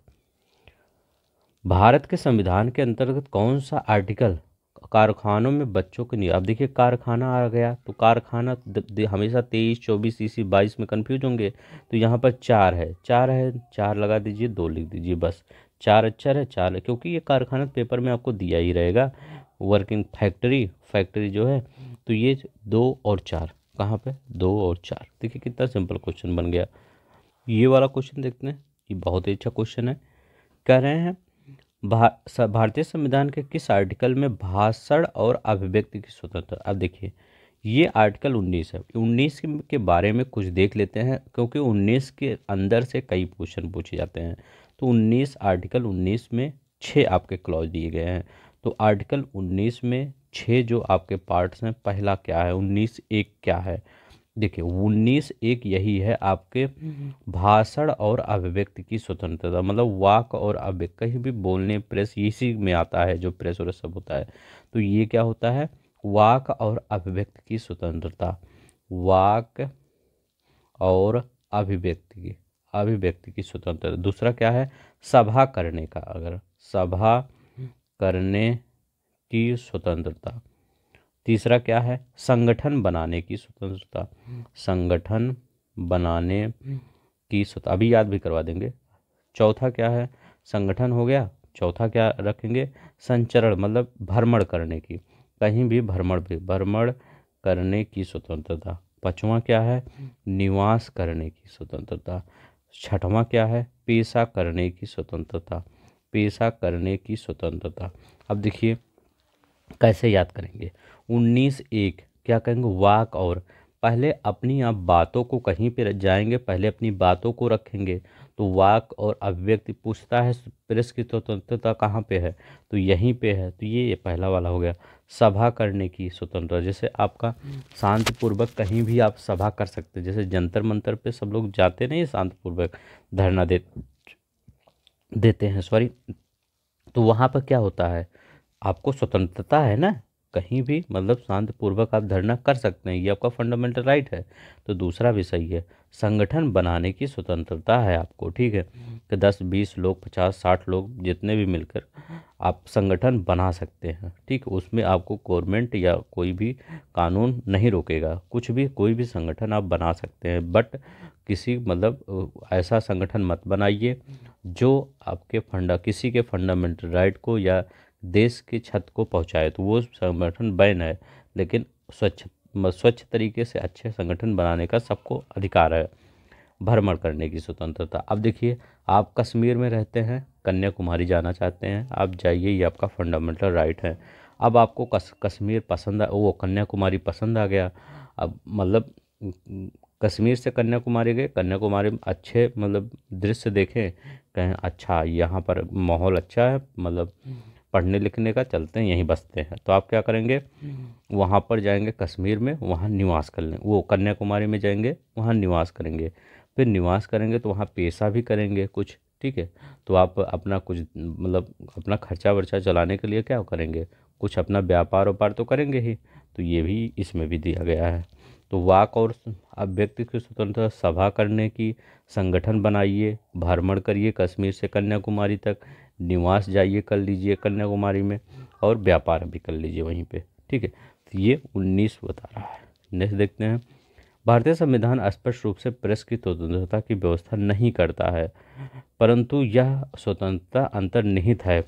भारत के संविधान के अंतर्गत कौन सा आर्टिकल कारखानों में बच्चों के लिए अब देखिए कारखाना आ गया तो कारखाना हमेशा तेईस चौबीस इसी बाईस में कंफ्यूज होंगे तो यहाँ पर चार है चार है चार लगा दीजिए दो लिख दीजिए बस चार अच्छा है चार है क्योंकि ये कारखाना पेपर तो में आपको दिया ही रहेगा वर्किंग फैक्ट्री फैक्ट्री जो है तो ये दो और चार कहाँ पर दो और चार देखिए कितना सिंपल क्वेश्चन बन गया ये वाला क्वेश्चन देखते हैं ये बहुत ही अच्छा क्वेश्चन है कह रहे हैं भा, भारतीय संविधान के किस आर्टिकल में भाषण और अभिव्यक्ति की स्वतंत्रता अब देखिए ये आर्टिकल 19 है 19 के बारे में कुछ देख लेते हैं क्योंकि 19 के अंदर से कई क्वेश्चन पूछे जाते हैं तो 19 आर्टिकल 19 में छः आपके क्लॉज दिए गए हैं तो आर्टिकल 19 में छः जो आपके पार्ट्स हैं पहला क्या है 19 एक क्या है देखिए उन्नीस एक यही है आपके भाषण और अभिव्यक्ति की स्वतंत्रता मतलब वाक और अभिव्यक्ति कहीं भी बोलने प्रेस इसी में आता है जो प्रेस और सब होता है तो ये क्या होता है वाक और अभिव्यक्ति की स्वतंत्रता वाक और अभिव्यक्ति की अभिव्यक्ति की स्वतंत्रता दूसरा क्या है सभा करने का अगर सभा हम्म। करने की स्वतंत्रता तीसरा क्या है संगठन बनाने की स्वतंत्रता संगठन बनाने की स्वतः अभी याद भी करवा देंगे चौथा क्या है संगठन हो गया चौथा क्या रखेंगे संचरण मतलब भ्रमण करने की कहीं भी भ्रमण भी भ्रमण करने की स्वतंत्रता पाँचवा क्या है निवास करने की स्वतंत्रता छठवां क्या है पेशा करने की स्वतंत्रता पेशा करने की स्वतंत्रता अब देखिए कैसे याद करेंगे उन्नीस एक क्या कहेंगे वाक और पहले अपनी आप बातों को कहीं पर जाएंगे पहले अपनी बातों को रखेंगे तो वाक और अभिव्यक्ति पूछता है प्रेस की स्वतंत्रता कहाँ पे है तो यहीं पे है तो ये पहला वाला हो गया सभा करने की स्वतंत्रता जैसे आपका शांतिपूर्वक कहीं भी आप सभा कर सकते हैं जैसे जंतर मंतर पे सब लोग जाते नहीं शांतिपूर्वक धरना दे देते हैं सॉरी तो वहाँ पर क्या होता है आपको स्वतंत्रता है ना कहीं भी मतलब शांतिपूर्वक आप धरना कर सकते हैं ये आपका फंडामेंटल राइट है तो दूसरा भी सही है संगठन बनाने की स्वतंत्रता है आपको ठीक है हम्म। कि दस बीस लोग पचास साठ लोग जितने भी मिलकर आप संगठन बना सकते हैं ठीक उसमें आपको गवर्नमेंट या कोई भी कानून नहीं रोकेगा कुछ भी कोई भी संगठन आप बना सकते हैं बट किसी मतलब ऐसा संगठन मत बनाइए हम्म। जो आपके फंडा किसी के फंडामेंटल राइट को या देश की छत को पहुँचाए तो वो संगठन बैन है लेकिन स्वच्छ स्वच्छ तरीके से अच्छे संगठन बनाने का सबको अधिकार है भरमड़ करने की स्वतंत्रता अब देखिए आप कश्मीर में रहते हैं कन्याकुमारी जाना चाहते हैं आप जाइए ये आपका फंडामेंटल राइट है अब आपको कस, कश्मीर पसंद वो कन्याकुमारी पसंद आ गया अब मतलब कश्मीर से कन्याकुमारी गए कन्याकुमारी में अच्छे मतलब दृश्य देखें कहें अच्छा यहाँ पर माहौल अच्छा है मतलब पढ़ने लिखने का चलते हैं यहीं बसते हैं तो आप क्या करेंगे वहाँ पर जाएंगे कश्मीर में वहाँ निवास कर लें वो कन्याकुमारी में जाएंगे वहाँ निवास करेंगे फिर निवास करेंगे तो वहाँ पेशा भी करेंगे कुछ ठीक है तो आप अपना कुछ मतलब अपना खर्चा वर्चा चलाने के लिए क्या करेंगे कुछ अपना व्यापार व्यापार तो करेंगे ही तो ये भी इसमें भी दिया गया है तो वाक और अभ्यक्ति की स्वतंत्रता सभा करने की संगठन बनाइए भ्रमण करिए कश्मीर से कन्याकुमारी तक निवास जाइए कर लीजिए कन्याकुमारी में और व्यापार भी कर लीजिए वहीं पे ठीक है तो ये उन्नीस बता रहा है नेक्स्ट देखते हैं भारतीय संविधान स्पष्ट रूप से प्रेस की स्वतंत्रता की व्यवस्था नहीं करता है परंतु यह स्वतंत्रता अंतर्निहित है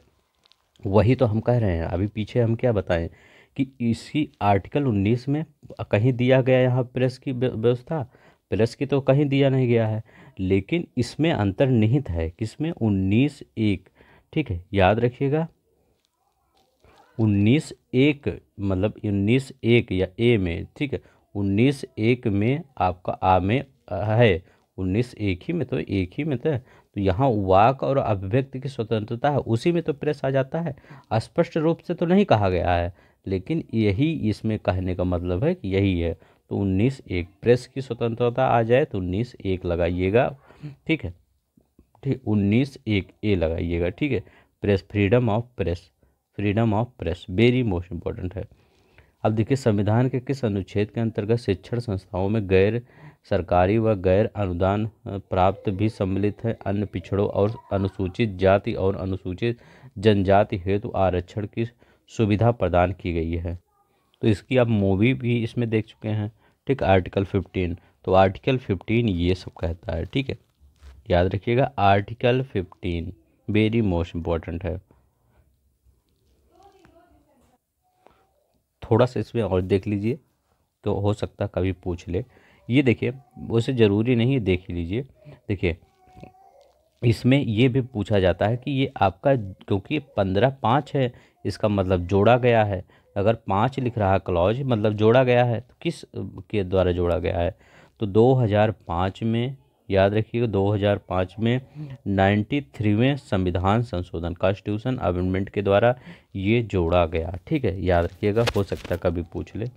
वही तो हम कह रहे हैं अभी पीछे हम क्या बताएं कि इसी आर्टिकल 19 में कहीं दिया गया यहाँ प्रेस की व्यवस्था प्रेस की तो कहीं दिया नहीं गया है लेकिन इसमें अंतर्निहित है किसमें 19 एक ठीक है याद रखिएगा उन्नीस एक मतलब उन्नीस एक या ए में ठीक है उन्नीस एक में आपका आ में है उन्नीस एक ही में तो एक ही में तो तो यहाँ वाक और अभिव्यक्ति की स्वतंत्रता है उसी में तो प्रेस आ जाता है स्पष्ट रूप से तो नहीं कहा गया है लेकिन यही इसमें कहने का मतलब है कि यही है तो उन्नीस एक प्रेस की स्वतंत्रता आ जाए तो उन्नीस एक लगाइएगा ठीक है ठीक उन्नीस एक ए लगाइएगा ठीक है press freedom of press freedom of press very most important है अब देखिए संविधान के किस अनुच्छेद के अंतर्गत शिक्षण संस्थाओं में गैर सरकारी व गैर अनुदान प्राप्त भी सम्मिलित है अन्य पिछड़ों और अनुसूचित जाति और अनुसूचित जनजाति हेतु आरक्षण की सुविधा प्रदान की गई है तो इसकी आप मूवी भी इसमें देख चुके हैं ठीक आर्टिकल फिफ्टीन तो आर्टिकल फिफ्टीन ये सब कहता है ठीक है याद रखिएगा article fifteen very most important है थोड़ा सा इसमें और देख लीजिए तो हो सकता कभी पूछ ले ये देखिए उसे ज़रूरी नहीं है देख लीजिए देखिए इसमें ये भी पूछा जाता है कि ये आपका क्योंकि पंद्रह पाँच है इसका मतलब जोड़ा गया है अगर पाँच लिख रहा क्लॉज मतलब जोड़ा गया है तो किस के द्वारा जोड़ा गया है तो 2005 में याद रखिएगा 2005 में नाइन्टी थ्रीवें संविधान संशोधन कॉन्स्टिट्यूशन अमेंडमेंट के द्वारा ये जोड़ा गया ठीक है याद रखिएगा हो सकता है कभी पूछ ले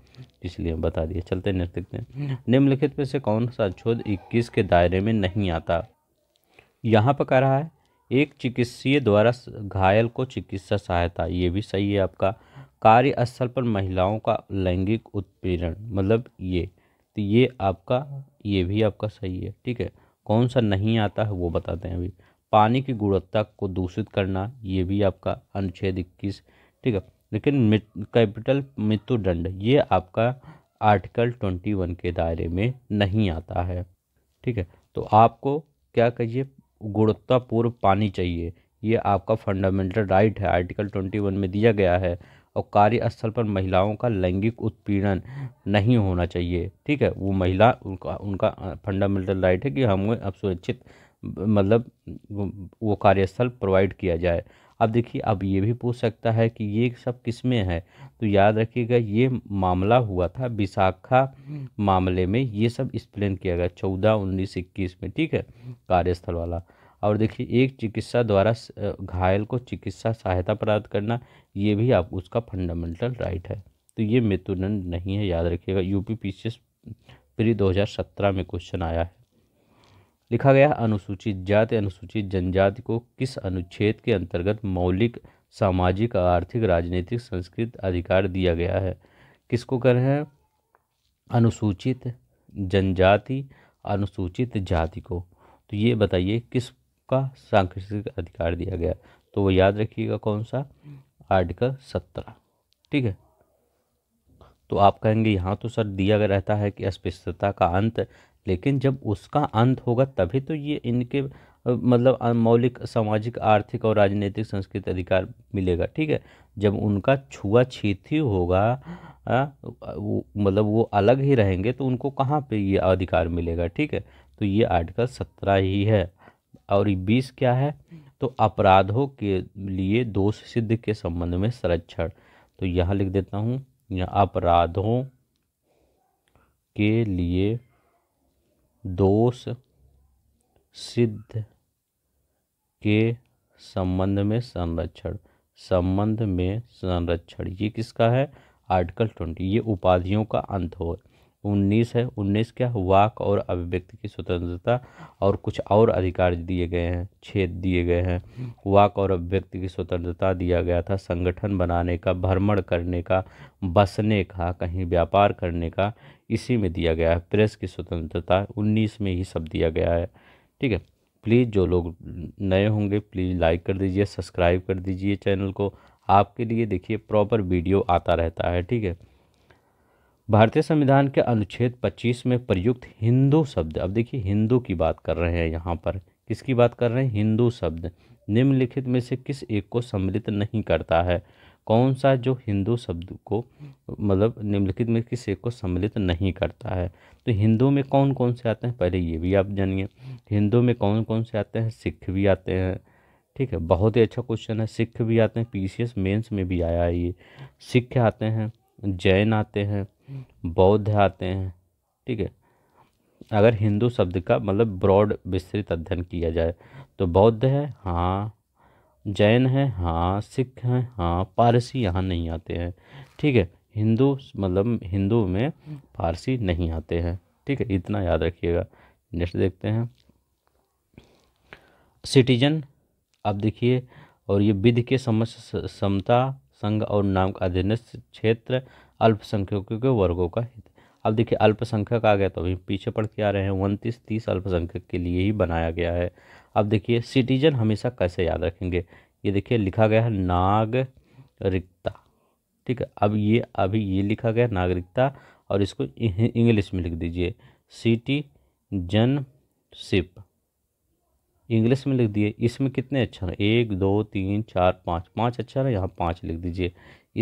इसलिए बता दिए चलते निम्नलिखित निम्नलिखित में से कौन सा छोद इक्कीस के दायरे में नहीं आता यहाँ पर कह रहा है एक चिकित्सीय द्वारा घायल को चिकित्सा सहायता ये भी सही है आपका कार्यस्थल पर महिलाओं का लैंगिक उत्पीड़न मतलब ये तो ये आपका ये भी आपका सही है ठीक है कौन सा नहीं आता है वो बताते हैं अभी पानी की गुणवत्ता को दूषित करना ये भी आपका अनुच्छेद इक्कीस ठीक है लेकिन कैपिटल मृत्यु दंड ये आपका आर्टिकल ट्वेंटी वन के दायरे में नहीं आता है ठीक है तो आपको क्या कहिए गुणवत्तापूर्व पानी चाहिए ये आपका फंडामेंटल राइट है आर्टिकल ट्वेंटी वन में दिया गया है और कार्यस्थल पर महिलाओं का लैंगिक उत्पीड़न नहीं होना चाहिए ठीक है वो महिला उनका उनका फंडामेंटल राइट है कि हमें अब सुरक्षित मतलब वो कार्यस्थल प्रोवाइड किया जाए अब देखिए अब ये भी पूछ सकता है कि ये सब किस में है तो याद रखिएगा ये मामला हुआ था विशाखा मामले में ये सब एक्सप्लेन किया गया चौदह उन्नीस इक्कीस में ठीक है कार्यस्थल वाला और देखिए एक चिकित्सा द्वारा घायल को चिकित्सा सहायता प्राप्त करना ये भी आप उसका फंडामेंटल राइट है तो ये मृत्युदंड नहीं है याद रखिएगा UP P C S pre दो में क्वेश्चन आया है लिखा गया अनुसूचित जाति अनुसूचित जनजाति को किस अनुच्छेद के अंतर्गत मौलिक सामाजिक आर्थिक राजनीतिक संस्कृत अधिकार दिया गया है किसको कर रहे हैं अनुसूचित जनजाति अनुसूचित जाति को तो ये बताइए किस का सांकृतिक अधिकार दिया गया तो वो याद रखिएगा कौन सा आर्टिकल सत्रह ठीक है तो आप कहेंगे यहाँ तो सर दिया रहता है कि अस्पृश्यता का अंत लेकिन जब उसका अंत होगा तभी तो ये इनके मतलब मौलिक सामाजिक आर्थिक और राजनीतिक संस्कृत अधिकार मिलेगा ठीक है जब उनका छुआछीत ही होगा आ, वो मतलब वो अलग ही रहेंगे तो उनको कहाँ पे ये अधिकार मिलेगा ठीक है तो ये आर्टिकल सत्रह ही है और बीस क्या है तो अपराधों के लिए दोष सिद्ध के संबंध में संरक्षण तो यहाँ लिख देता हूँ यहाँ अपराधों के लिए दोष सिद्ध के संबंध में संरक्षण संबंध में संरक्षण ये किसका है आर्टिकल ट्वेंटी ये उपाधियों का अंत हो उन्नीस है उन्नीस क्या वाक और अभिव्यक्ति की स्वतंत्रता और कुछ और अधिकार दिए गए हैं छेद दिए गए हैं वाक और अभिव्यक्ति की स्वतंत्रता दिया गया था संगठन बनाने का भ्रमण करने का बसने का कहीं व्यापार करने का इसी में दिया गया है प्रेस की स्वतंत्रता उन्नीस में ही सब दिया गया है ठीक है प्लीज़ जो लोग नए होंगे प्लीज़ लाइक कर दीजिए सब्सक्राइब कर दीजिए चैनल को आपके लिए देखिए प्रॉपर वीडियो आता रहता है ठीक है भारतीय संविधान के अनुच्छेद 25 में प्रयुक्त हिंदू शब्द अब देखिए हिंदू की बात कर रहे हैं यहाँ पर किसकी बात कर रहे हैं हिंदू शब्द निम्नलिखित में से किस एक को सम्मिलित नहीं करता है कौन सा जो हिंदू शब्द को मतलब निम्नलिखित में किस एक को सम्मिलित नहीं करता है तो हिंदू में कौन कौन से आते हैं पहले ये भी आप जानिए हिंदू में कौन कौन से आते हैं सिख भी आते हैं ठीक है बहुत ही अच्छा क्वेश्चन है सिख भी आते हैं पी सी में भी आया है ये सिख आते हैं जैन आते हैं बौद्ध आते हैं ठीक है अगर हिंदू शब्द का मतलब ब्रॉड विस्तृत अध्ययन किया जाए तो बौद्ध है हाँ जैन है हाँ सिख है हाँ पारसी यहाँ नहीं आते हैं ठीक है हिंदू मतलब हिंदू में फारसी नहीं आते हैं ठीक है इतना याद रखिएगा नेक्स्ट देखते हैं सिटीजन अब देखिए और ये विध के समस्त समता संघ और नाम का अधीनस्थ क्षेत्र अल्पसंख्यकों के वर्गों का हित अब देखिए अल्पसंख्यक आ गया तो अभी पीछे पड़ के आ रहे हैं उनतीस तीस अल्पसंख्यक के लिए ही बनाया गया है अब देखिए सिटीजन हमेशा कैसे याद रखेंगे ये देखिए लिखा गया है नागरिकता ठीक है अब ये अभी ये लिखा गया नागरिकता और इसको इंग्लिश में लिख दीजिए सिटी जनशिप इंग्लिश में लिख दिए इसमें कितने अक्षर हैं एक दो तीन चार पाँच पाँच अक्षर है यहाँ पाँच लिख दीजिए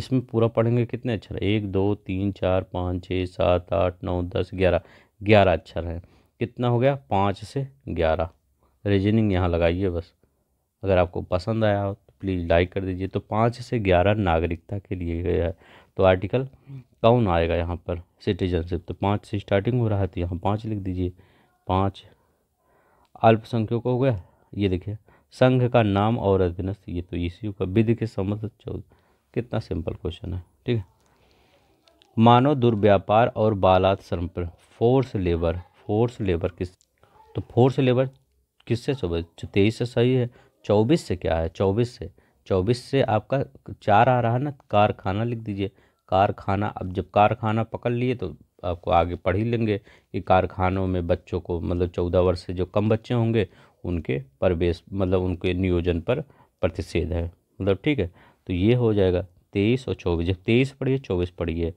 इसमें पूरा पढ़ेंगे कितने अक्षर एक दो तीन चार पाँच छः सात आठ नौ दस ग्यारह ग्यारह अक्षर हैं कितना हो गया पाँच से ग्यारह रीजनिंग यहाँ लगाइए बस अगर आपको पसंद आया हो तो प्लीज़ लाइक कर दीजिए तो पाँच से ग्यारह नागरिकता के लिए गया है तो आर्टिकल कौन आएगा यहाँ पर सिटीजनशिप तो पाँच से स्टार्टिंग हो रहा है तो यहाँ पाँच लिख दीजिए पाँच अल्पसंख्यक हो गया ये देखिए संघ का नाम और अधीनस्थ ये तो इसी का विधि के समस्त चौदह कितना सिंपल क्वेश्चन है ठीक है मानव दुर्व्यापार और बालात श्रम पर फोर्स लेबर फोर्स लेबर किस तो फोर्स लेबर किससे सुबह तेईस से सही है चौबीस से क्या है चौबीस से चौबीस से आपका चार आ रहा है ना कारखाना लिख दीजिए कारखाना अब जब कारखाना पकड़ लिए तो आपको आगे पढ़ ही लेंगे कि कारखानों में बच्चों को मतलब चौदह वर्ष से जो कम बच्चे होंगे उनके प्रवेश मतलब उनके नियोजन पर प्रतिषेध है मतलब ठीक है तो ये हो जाएगा तेईस और चौबीस जब तेईस पढ़िए चौबीस पढ़िए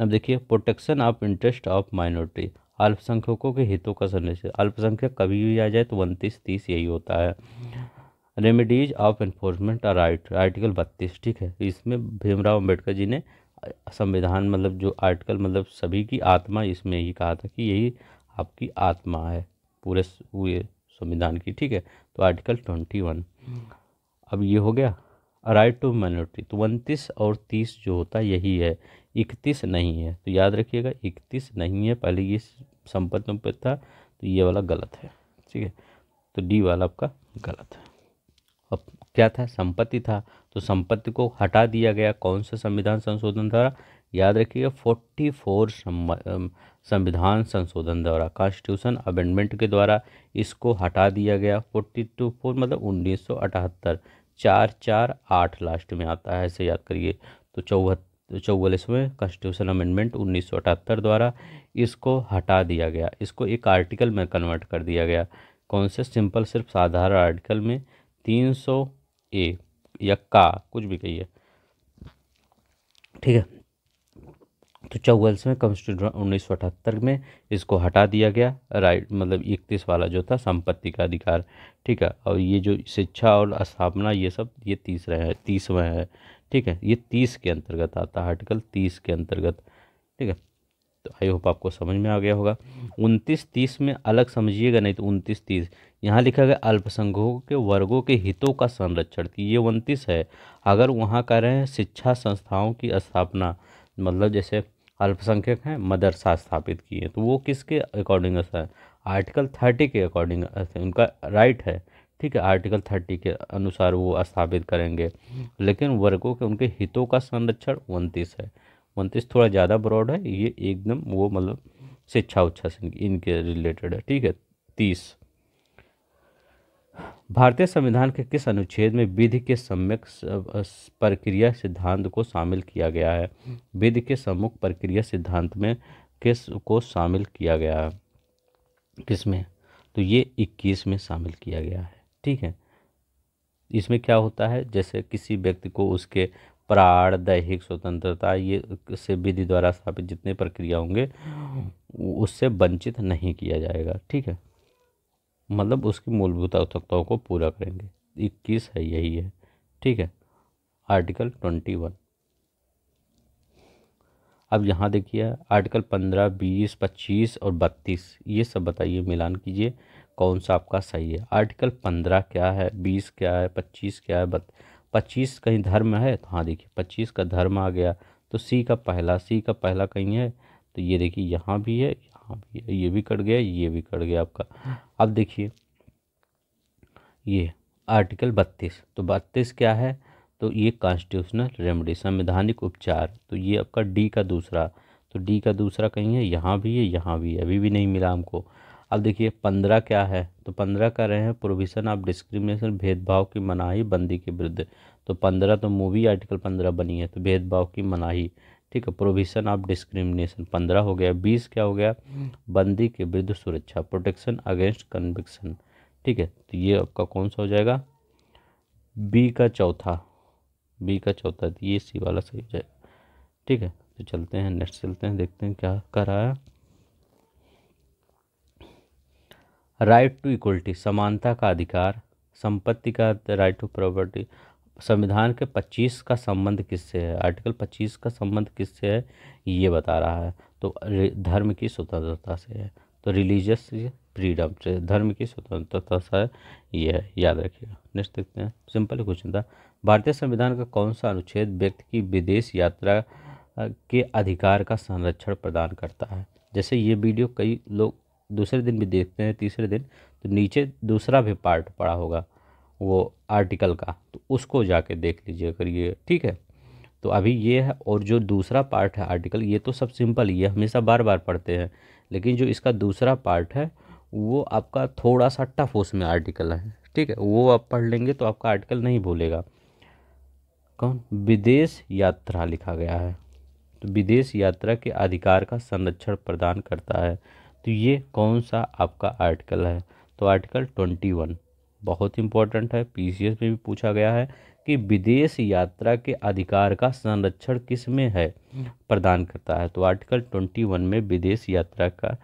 अब देखिए protection of interest of minority अल्पसंख्यकों के हितों का संरक्षण अल्पसंख्यक कभी भी आ जाए तो उनतीस तीस यही होता है रेमेडीज ऑफ इन्फोर्समेंट और राइट आर्टिकल बत्तीस ठीक है इसमें भीमराव अम्बेडकर जी ने संविधान मतलब जो आर्टिकल मतलब सभी की आत्मा इसमें ही कहा था कि यही आपकी आत्मा है पूरे हुए संविधान की ठीक है तो आर्टिकल ट्वेंटी वन अब ये हो गया राइट टू माइनॉरिटी तो उनतीस और तीस जो होता है यही है इकतीस नहीं है तो याद रखिएगा इकतीस नहीं है पहले ये संपत्ति में था तो ये वाला गलत है ठीक है तो डी वाला आपका गलत है अब क्या था संपत्ति था तो संपत्ति को हटा दिया गया कौन सा संविधान संशोधन द्वारा याद रखिएगा फोर्टी फोर संविधान संशोधन द्वारा कॉन्स्टिट्यूशन अमेंडमेंट के द्वारा इसको हटा दिया गया फोर्टी टू फोर मतलब उन्नीस सौ अठहत्तर चार चार आठ लास्ट में आता है ऐसे याद करिए तो चौहत्तर चौवालीसवें कॉन्स्टिट्यूशन अमेंडमेंट उन्नीस द्वारा इसको हटा दिया गया इसको एक आर्टिकल में कन्वर्ट कर दिया गया कौन से सिंपल सिर्फ साधारण आर्टिकल में तीन सौ ए या का कुछ भी कहिए ठीक है तो चौवल्स में कॉन्स्टिट्यूशन उन्नीस सौ अठहत्तर में इसको हटा दिया गया राइट मतलब इकतीस वाला जो था संपत्ति का अधिकार ठीक है और ये जो शिक्षा और स्थापना ये सब ये तीसरा है तीसवा है ठीक है ये तीस के अंतर्गत आता है आर्टिकल तीस के अंतर्गत ठीक है तो आई होप आपको समझ में आ गया होगा उनतीस तीस में अलग समझिएगा नहीं तो उनतीस तीस यहाँ लिखा गया अल्पसंख्यकों के वर्गों के हितों का संरक्षण तो ये उनतीस है अगर वहाँ कह रहे हैं शिक्षा संस्थाओं की स्थापना मतलब जैसे अल्पसंख्यक हैं मदरसा स्थापित किए तो वो किसके अकॉर्डिंग है आर्टिकल थर्टी के अकॉर्डिंग उनका राइट है ठीक है आर्टिकल थर्टी के अनुसार वो स्थापित करेंगे लेकिन वर्गों के उनके हितों का संरक्षण उनतीस है उनतीस थोड़ा ज़्यादा ब्रॉड है ये एकदम वो मतलब शिक्षा उच्छा इनके रिलेटेड है ठीक है तीस भारतीय संविधान के किस अनुच्छेद में विधि के सम्यक प्रक्रिया सिद्धांत को शामिल किया गया है विधि के सम्मुख प्रक्रिया सिद्धांत में किस को शामिल किया गया है किस में तो ये इक्कीस में शामिल किया गया है ठीक है इसमें क्या होता है जैसे किसी व्यक्ति को उसके प्राण दैहिक स्वतंत्रता ये से विधि द्वारा स्थापित जितने प्रक्रिया होंगे उससे वंचित नहीं किया जाएगा ठीक है मतलब उसकी मूलभूत आवश्यकताओं को पूरा करेंगे इक्कीस है यही है ठीक है आर्टिकल ट्वेंटी वन अब यहाँ देखिए आर्टिकल पंद्रह बीस पच्चीस और बत्तीस ये सब बताइए मिलान कीजिए कौन सा आपका सही है आर्टिकल पंद्रह क्या है बीस क्या है पच्चीस क्या है बत पच्चीस कहीं धर्म है तो हाँ देखिए पच्चीस का धर्म आ गया तो सी का पहला सी का पहला कहीं है तो ये देखिए यहाँ भी है हाँ भैया ये भी कट गया ये भी कट गया आपका अब देखिए ये आर्टिकल बत्तीस तो बत्तीस क्या है तो ये कॉन्स्टिट्यूशनल रेमडी संवैधानिक उपचार तो ये आपका डी का दूसरा तो डी का दूसरा कहीं है यहाँ भी है यहाँ भी है अभी भी नहीं मिला हमको अब देखिए पंद्रह क्या है तो पंद्रह कह रहे हैं प्रोविज़न ऑफ डिस्क्रिमिनेशन भेदभाव की मनाही बंदी के विरुद्ध तो पंद्रह तो मूवी आर्टिकल पंद्रह बनी है तो भेदभाव की मनाही ठीक है प्रोविज़न ऑफ डिस्क्रिमिनेशन पंद्रह हो गया बीस क्या हो गया बंदी के विरुद्ध सुरक्षा प्रोटेक्शन अगेंस्ट कन्विक्शन ठीक है तो ये आपका कौन सा हो जाएगा बी का चौथा बी का चौथा तो ये सी वाला सही हो जाएगा ठीक है तो चलते हैं नेक्स्ट चलते हैं देखते हैं क्या कर रहा है राइट टू इक्वलिटी समानता का अधिकार संपत्ति का राइट टू प्रॉपर्टी संविधान के 25 का संबंध किससे है आर्टिकल 25 का संबंध किससे है ये बता रहा है तो धर्म की स्वतंत्रता से है तो रिलीजियस फ्रीडम से धर्म की स्वतंत्रता से ये है याद रखिएगा नेक्स्ट देखते हैं सिंपल क्वेश्चन था भारतीय संविधान का कौन सा अनुच्छेद व्यक्ति की विदेश यात्रा के अधिकार का संरक्षण प्रदान करता है जैसे ये वीडियो कई लोग दूसरे दिन भी देखते हैं तीसरे दिन तो नीचे दूसरा भी पार्ट पड़ा होगा वो आर्टिकल का तो उसको जाके देख लीजिए अगर ये ठीक है तो अभी ये है और जो दूसरा पार्ट है आर्टिकल ये तो सब सिंपल ये हमेशा बार बार पढ़ते हैं लेकिन जो इसका दूसरा पार्ट है वो आपका थोड़ा सा टफ उसमें आर्टिकल है ठीक है वो आप पढ़ लेंगे तो आपका आर्टिकल नहीं भूलेगा कौन विदेश यात्रा लिखा गया है तो विदेश यात्रा के अधिकार का संरक्षण प्रदान करता है तो ये कौन सा आपका आर्टिकल है तो आर्टिकल ट्वेंटी वन बहुत इंपॉर्टेंट है पीसीएस में भी पूछा गया है कि विदेश यात्रा के अधिकार का संरक्षण किस में है हम्म। प्रदान करता है तो आर्टिकल ट्वेंटी वन में विदेश यात्रा का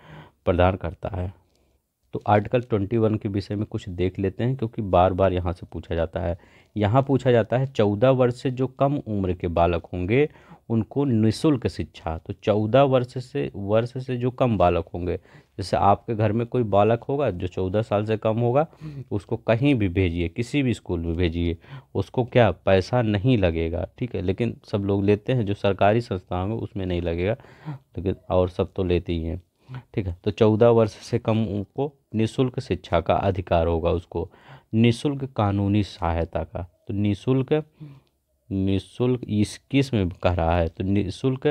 प्रदान करता है तो आर्टिकल ट्वेंटी वन के विषय में कुछ देख लेते हैं क्योंकि बार बार यहाँ से पूछा जाता है यहाँ पूछा जाता है चौदह वर्ष से जो कम उम्र के बालक होंगे उनको निःशुल्क शिक्षा तो चौदह वर्ष से वर्ष से जो कम बालक होंगे जैसे आपके घर में कोई बालक होगा जो चौदह साल से कम होगा उसको कहीं भी भेजिए किसी भी स्कूल में भेजिए उसको क्या पैसा नहीं लगेगा ठीक है लेकिन सब लोग लेते हैं जो सरकारी संस्थाओं में उसमें नहीं लगेगा लेकिन और सब तो लेते ही हैं ठीक है तो चौदह वर्ष से कम उनको निःशुल्क शिक्षा का अधिकार होगा उसको निःशुल्क कानूनी सहायता का तो निःशुल्क निःशुल्क इस किस में कह रहा है तो निःशुल्क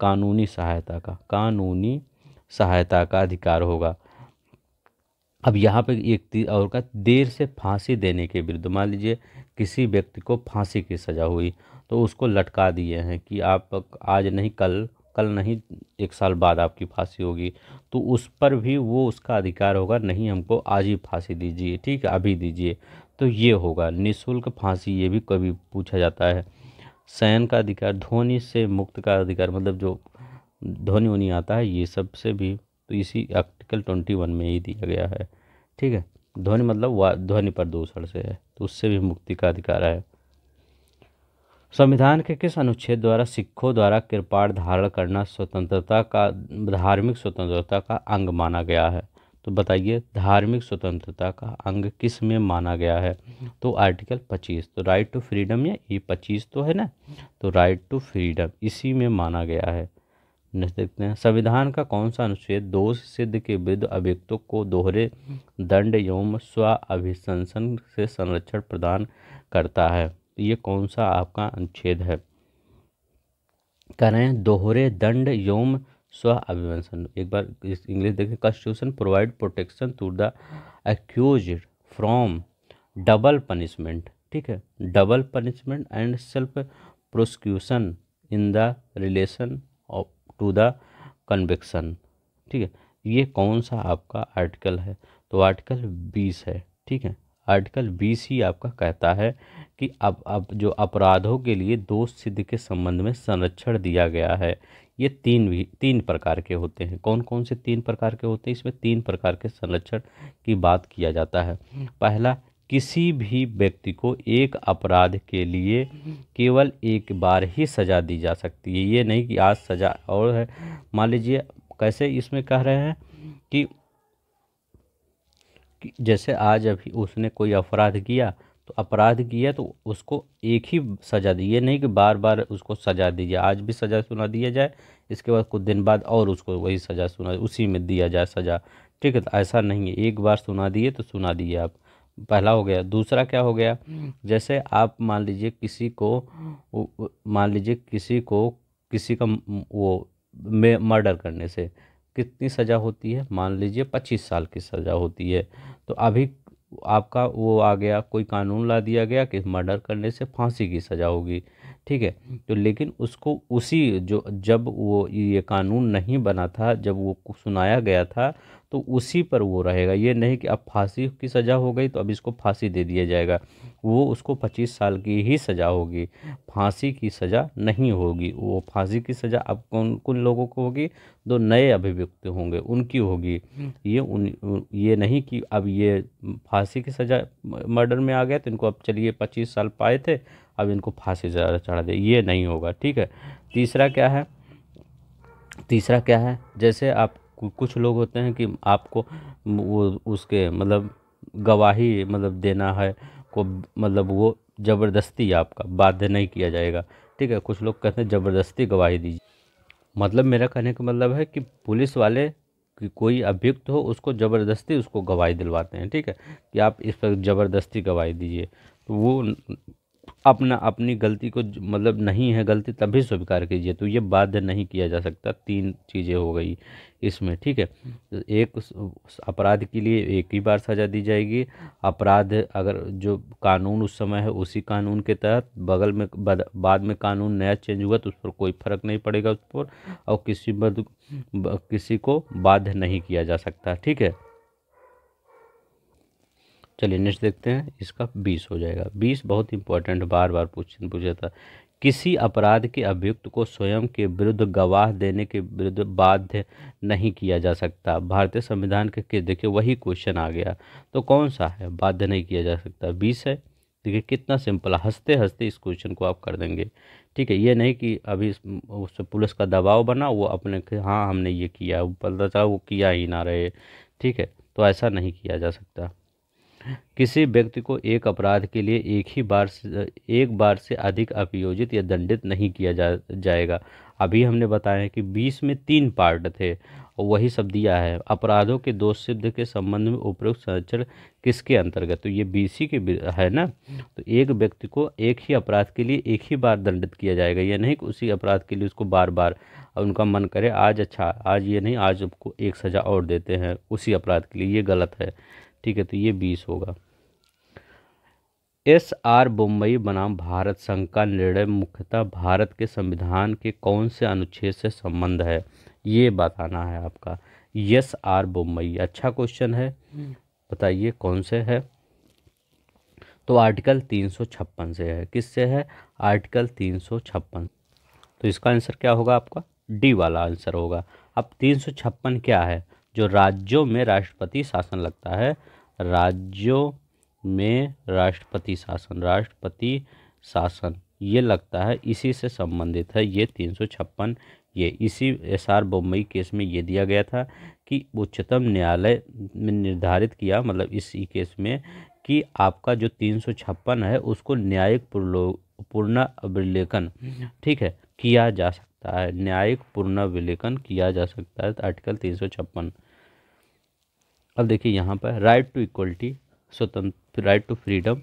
कानूनी सहायता का कानूनी सहायता का अधिकार होगा अब यहाँ पे एक और का देर से फांसी देने के विरुद्ध मान लीजिए किसी व्यक्ति को फांसी की सज़ा हुई तो उसको लटका दिए हैं कि आप आज नहीं कल कल नहीं एक साल बाद आपकी फांसी होगी तो उस पर भी वो उसका अधिकार होगा नहीं हमको आज ही फांसी दीजिए ठीक है अभी दीजिए तो ये होगा निःशुल्क फांसी ये भी कभी पूछा जाता है शयन का अधिकार ध्वनि से मुक्त का अधिकार मतलब जो ध्वनि वनी आता है ये सबसे भी तो इसी आर्टिकल ट्वेंटी वन में ही दिया गया है ठीक है ध्वनि मतलब ध्वनि प्रदूषण से है तो उससे भी मुक्ति का अधिकार है संविधान के किस अनुच्छेद द्वारा सिखों द्वारा कृपाण धारण करना स्वतंत्रता का धार्मिक स्वतंत्रता का अंग माना गया है तो बताइए धार्मिक स्वतंत्रता का अंग किस में माना गया है तो आर्टिकल 25 तो राइट टू फ्रीडम या ये 25 तो है ना तो राइट टू फ्रीडम इसी में माना गया है देखते हैं संविधान का कौन सा अनुच्छेद दोष सिद्ध के विरुद्ध अभियुक्तों को दोहरे दंड एवं स्व अभिशंसन से संरक्षण प्रदान करता है ये कौन सा आपका अनुच्छेद है करें दोहरे दंड एवं स्व अभिवंशन एक बार इंग्लिश देखें constitution provide protection to the accuse from double punishment ठीक है double punishment and self prosecution in the relation to the conviction ठीक है ये कौन सा आपका आर्टिकल है तो आर्टिकल बीस है ठीक है आर्टिकल बीस ही आपका कहता है कि अब अब जो अपराधों के लिए दोष सिद्ध के संबंध में संरक्षण दिया गया है ये तीन भी तीन प्रकार के होते हैं कौन कौन से तीन प्रकार के होते हैं इसमें तीन प्रकार के संरक्षण की बात किया जाता है पहला किसी भी व्यक्ति को एक अपराध के लिए केवल एक बार ही सज़ा दी जा सकती है ये नहीं कि आज सज़ा और है मान लीजिए कैसे इसमें कह रहे हैं कि जैसे आज अभी उसने कोई अपराध किया तो अपराध किया तो उसको एक ही सज़ा दी ये नहीं कि बार बार उसको सज़ा दी जाए आज भी सज़ा सुना दिया जाए इसके बाद कुछ दिन बाद और उसको वही सज़ा सुना उसी में दिया जाए सज़ा ठीक है तो ऐसा नहीं है एक बार सुना दिए तो सुना दिए आप पहला हो गया दूसरा क्या हो गया जैसे आप मान लीजिए किसी को मान लीजिए किसी को किसी का वो में मर्डर करने से कितनी सज़ा होती है मान लीजिए पच्चीस साल की सज़ा होती है तो अभी आपका वो आ गया कोई कानून ला दिया गया कि मर्डर करने से फांसी की सज़ा होगी ठीक है तो लेकिन उसको उसी जो जब वो ये कानून नहीं बना था जब वो सुनाया गया था तो उसी पर वो रहेगा ये नहीं कि अब फांसी की सज़ा हो गई तो अब इसको फांसी दे दिया जाएगा वो उसको 25 साल की ही सज़ा होगी फांसी की सज़ा नहीं होगी वो फांसी की सज़ा अब कौन कौन लोगों को होगी दो नए अभिव्यक्त होंगे उनकी होगी ये उन ये नहीं कि अब ये फांसी की सज़ा मर्डर में आ गया तो इनको अब चलिए पच्चीस साल पाए थे अब इनको फांसी चढ़ा दे ये नहीं होगा ठीक है तीसरा क्या है तीसरा क्या है जैसे आप कुछ लोग होते हैं कि आपको वो उसके मतलब गवाही मतलब देना है को मतलब वो ज़बरदस्ती आपका बाध्य नहीं किया जाएगा ठीक है कुछ लोग कहते हैं ज़बरदस्ती गवाही दीजिए मतलब मेरा कहने का मतलब है कि पुलिस वाले कि कोई अभियुक्त हो उसको ज़बरदस्ती उसको गवाही दिलवाते हैं ठीक है कि आप इस पर ज़बरदस्ती गवाही दीजिए तो वो अपना अपनी गलती को मतलब नहीं है गलती तभी स्वीकार कीजिए तो ये बाध्य नहीं किया जा सकता तीन चीज़ें हो गई इसमें ठीक है एक अपराध के लिए एक ही बार सज़ा दी जाएगी अपराध अगर जो कानून उस समय है उसी कानून के तहत बगल में बद, बाद में कानून नया चेंज हुआ तो उस पर कोई फ़र्क नहीं पड़ेगा उस पर और किसी बद, किसी को बाध्य नहीं किया जा सकता ठीक है चलिए नेक्स्ट देखते हैं इसका बीस हो जाएगा बीस बहुत इंपॉर्टेंट बार बार क्वेश्चन पूछा था किसी अपराध के अभियुक्त को स्वयं के विरुद्ध गवाह देने के विरुद्ध बाध्य नहीं किया जा सकता भारतीय संविधान के, देखिए वही क्वेश्चन आ गया तो कौन सा है बाध्य नहीं किया जा सकता बीस है देखिए कितना सिंपल हंसते हंसते इस क्वेश्चन को आप कर देंगे ठीक है ये नहीं कि अभी उससे पुलिस का दबाव बना वो अपने हाँ हमने ये किया पता चला वो किया ही ना रहे ठीक है तो ऐसा नहीं किया जा सकता किसी व्यक्ति को एक अपराध के लिए एक ही बार से एक बार से अधिक अभियोजित या दंडित नहीं किया जा जाएगा अभी हमने बताया कि बीस में तीन पार्ट थे और वही सब दिया है अपराधों के दोष सिद्ध के संबंध में उपयुक्त संरक्षण किसके अंतर्गत तो ये बीसी के है ना तो एक व्यक्ति को एक ही अपराध के लिए एक ही बार दंडित किया जाएगा या नहीं कि उसी अपराध के लिए उसको बार बार उनका मन करे आज अच्छा आज ये नहीं आज आपको एक सज़ा और देते हैं उसी अपराध के लिए ये गलत है ठीक है तो ये बीस होगा एस आर बम्बई बनाम भारत संघ का निर्णय मुख्यतः भारत के संविधान के कौन से अनुच्छेद से संबंध है ये बताना है आपका यस आर बम्बई अच्छा क्वेश्चन है हम्म। बताइए कौन से है तो आर्टिकल तीन सौ छप्पन से है किससे है आर्टिकल तीन सौ छप्पन तो इसका आंसर क्या होगा आपका डी वाला आंसर होगा अब तीन सौ छप्पन क्या है जो राज्यों में राष्ट्रपति शासन लगता है राज्यों में राष्ट्रपति शासन राष्ट्रपति शासन ये लगता है इसी से संबंधित है ये तीन सौ छप्पन ये इसी एस आर बम्बई केस में ये दिया गया था कि उच्चतम न्यायालय में निर्धारित किया मतलब इसी केस में कि आपका जो तीन सौ छप्पन है उसको न्यायिक पूर्ण अभिलेखन ठीक है किया जा सकता है न्यायिक पूर्ण अभिलेखन किया जा सकता है आर्टिकल तीन सौ छप्पन अब देखिए यहाँ पर राइट टू इक्वलिटी स्वतंत्र राइट टू फ्रीडम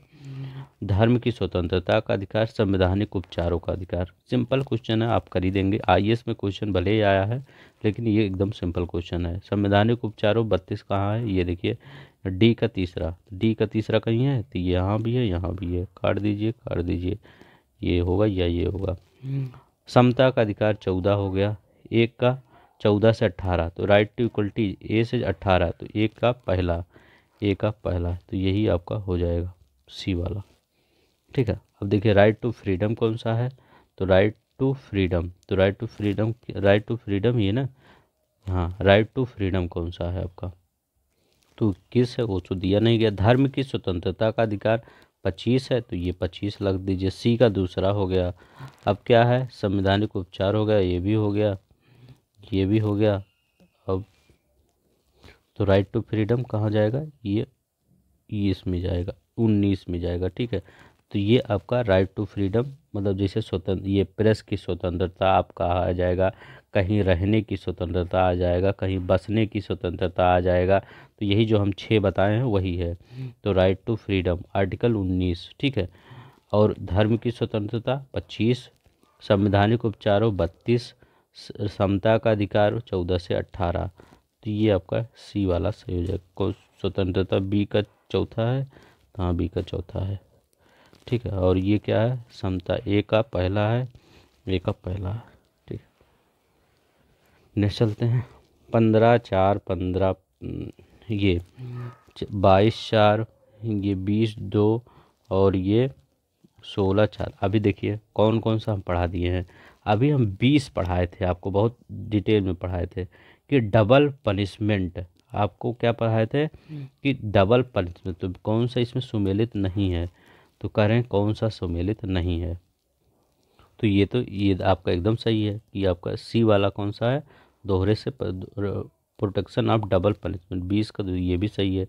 धर्म की स्वतंत्रता का अधिकार संवैधानिक उपचारों का अधिकार सिंपल क्वेश्चन है आप कर ही देंगे आई में क्वेश्चन भले ही आया है लेकिन ये एकदम सिंपल क्वेश्चन है संवैधानिक उपचारों बत्तीस कहाँ है ये देखिए डी का तीसरा डी का तीसरा कहीं है तो यहाँ भी है यहाँ भी है काट दीजिए काट दीजिए ये होगा या ये होगा हम्म। समता का अधिकार चौदह हो गया एक का चौदह से अट्ठारह तो राइट टू इक्वलिटी ए से अट्ठारह तो ए का पहला ए का पहला तो यही आपका हो जाएगा सी वाला ठीक है अब देखिए राइट टू फ्रीडम कौन सा है तो राइट टू फ्रीडम तो right to freedom right to freedom ये ना हाँ राइट टू फ्रीडम कौन सा है आपका तो किस है वो तो दिया नहीं गया धर्म की स्वतंत्रता का अधिकार पच्चीस है तो ये पच्चीस लग दीजिए सी का दूसरा हो गया अब क्या है संवैधानिक उपचार हो गया ये भी हो गया ये भी हो गया अब तो राइट टू फ्रीडम कहाँ जाएगा ये इसमें में जाएगा उन्नीस में जाएगा ठीक है तो ये आपका राइट टू फ्रीडम मतलब जैसे स्वतंत्र ये प्रेस की स्वतंत्रता आपका आ जाएगा कहीं रहने की स्वतंत्रता आ जाएगा कहीं बसने की स्वतंत्रता आ जाएगा तो यही जो हम छः बताए हैं वही है तो राइट टू फ्रीडम आर्टिकल उन्नीस ठीक है और धर्म की स्वतंत्रता पच्चीस संवैधानिक उपचारों बत्तीस समता का अधिकार चौदह से अट्ठारह तो ये आपका सी वाला संयोजक को स्वतंत्रता बी का चौथा है हाँ बी का चौथा है ठीक है और ये क्या है समता ए का पहला है ए का पहला है ठीक नेक्स्ट चलते हैं पंद्रह चार पंद्रह हम्म, ये बाईस चार ये बीस दो और ये सोलह चार अभी देखिए कौन कौन सा हम पढ़ा दिए हैं अभी हम बीस पढ़ाए थे आपको बहुत डिटेल में पढ़ाए थे कि डबल पनिशमेंट आपको क्या पढ़ाए थे हम्म। कि डबल पनिशमेंट तो कौन सा इसमें सुमेलित नहीं है तो कह रहे हैं कौन सा सुमेलित नहीं है तो ये तो ये आपका एकदम सही है कि आपका सी वाला कौन सा है दोहरे से प्रोटेक्शन ऑफ डबल पनिशमेंट बीस का तो ये भी सही है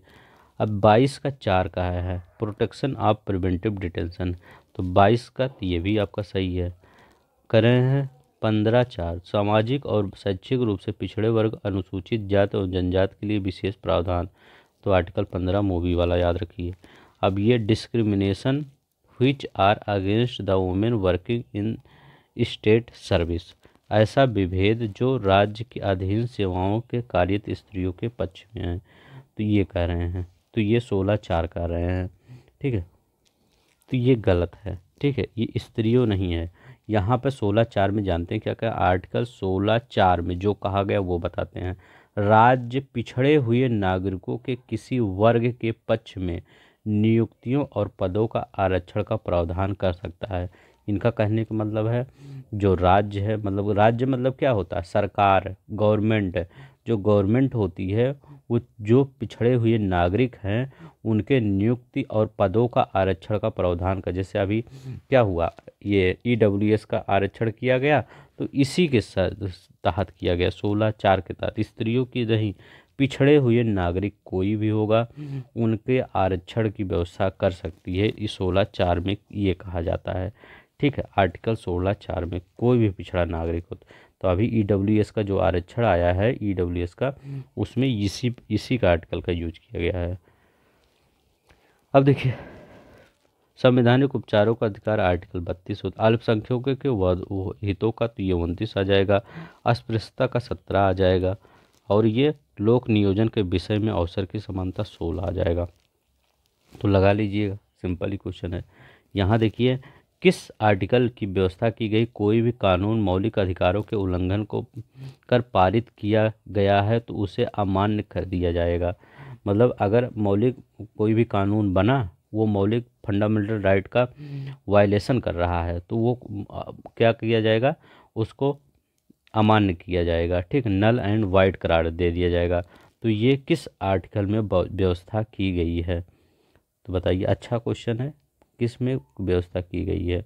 अब बाईस का चार का है प्रोटेक्शन ऑफ प्रिवेंटिव डिटेंशन तो बाईस का तो ये भी आपका सही है कर रहे हैं पंद्रह चार सामाजिक और शैक्षिक रूप से पिछड़े वर्ग अनुसूचित जाति और जनजाति के लिए विशेष प्रावधान तो आर्टिकल पंद्रह मूवी वाला याद रखिए अब ये discrimination which are against the women working in state service ऐसा विभेद जो राज्य के अधीन सेवाओं के कार्यरत स्त्रियों के पक्ष में है तो ये कह रहे हैं तो ये सोलह चार कह रहे हैं ठीक है तो ये गलत है ठीक है ये स्त्रियों नहीं है यहाँ पर सोलह चार में जानते हैं क्या क्या आर्टिकल सोलह चार में जो कहा गया वो बताते हैं राज्य पिछड़े हुए नागरिकों के किसी वर्ग के पक्ष में नियुक्तियों और पदों का आरक्षण का प्रावधान कर सकता है इनका कहने का मतलब है जो राज्य है मतलब राज्य मतलब क्या होता है सरकार गवर्नमेंट जो गवर्नमेंट होती है वो जो पिछड़े हुए नागरिक हैं उनके नियुक्ति और पदों का आरक्षण का प्रावधान का जैसे अभी क्या हुआ ये ई e का आरक्षण किया गया तो इसी के तहत किया गया सोलह चार के तहत स्त्रियों की नहीं पिछड़े हुए नागरिक कोई भी होगा उनके आरक्षण की व्यवस्था कर सकती है इस सोलह चार में ये कहा जाता है ठीक है आर्टिकल सोलह चार में कोई भी पिछड़ा नागरिक हो तो अभी ई e का जो आरक्षण आया है ई e का हम्म। उसमें इसी इसी का आर्टिकल का यूज किया गया है अब देखिए संवैधानिक उपचारों का अधिकार आर्टिकल बत्तीस अल्पसंख्यकों के हितों का तो ये उनतीस आ जाएगा अस्पृश्यता का सत्रह आ जाएगा और ये लोक नियोजन के विषय में अवसर की समानता सोलह आ जाएगा तो लगा लीजिएगा सिंपल ही क्वेश्चन है यहाँ देखिए किस आर्टिकल की व्यवस्था की गई कोई भी कानून मौलिक अधिकारों के उल्लंघन को कर पारित किया गया है तो उसे अमान्य कर दिया जाएगा मतलब अगर मौलिक कोई भी कानून बना वो मौलिक फंडामेंटल राइट का वायलेशन कर रहा है तो वो क्या किया जाएगा उसको अमान्य किया जाएगा ठीक नल एंड वाइट करार दे दिया जाएगा तो ये किस आर्टिकल में व्यवस्था की गई है तो बताइए अच्छा क्वेश्चन है किस में व्यवस्था की गई है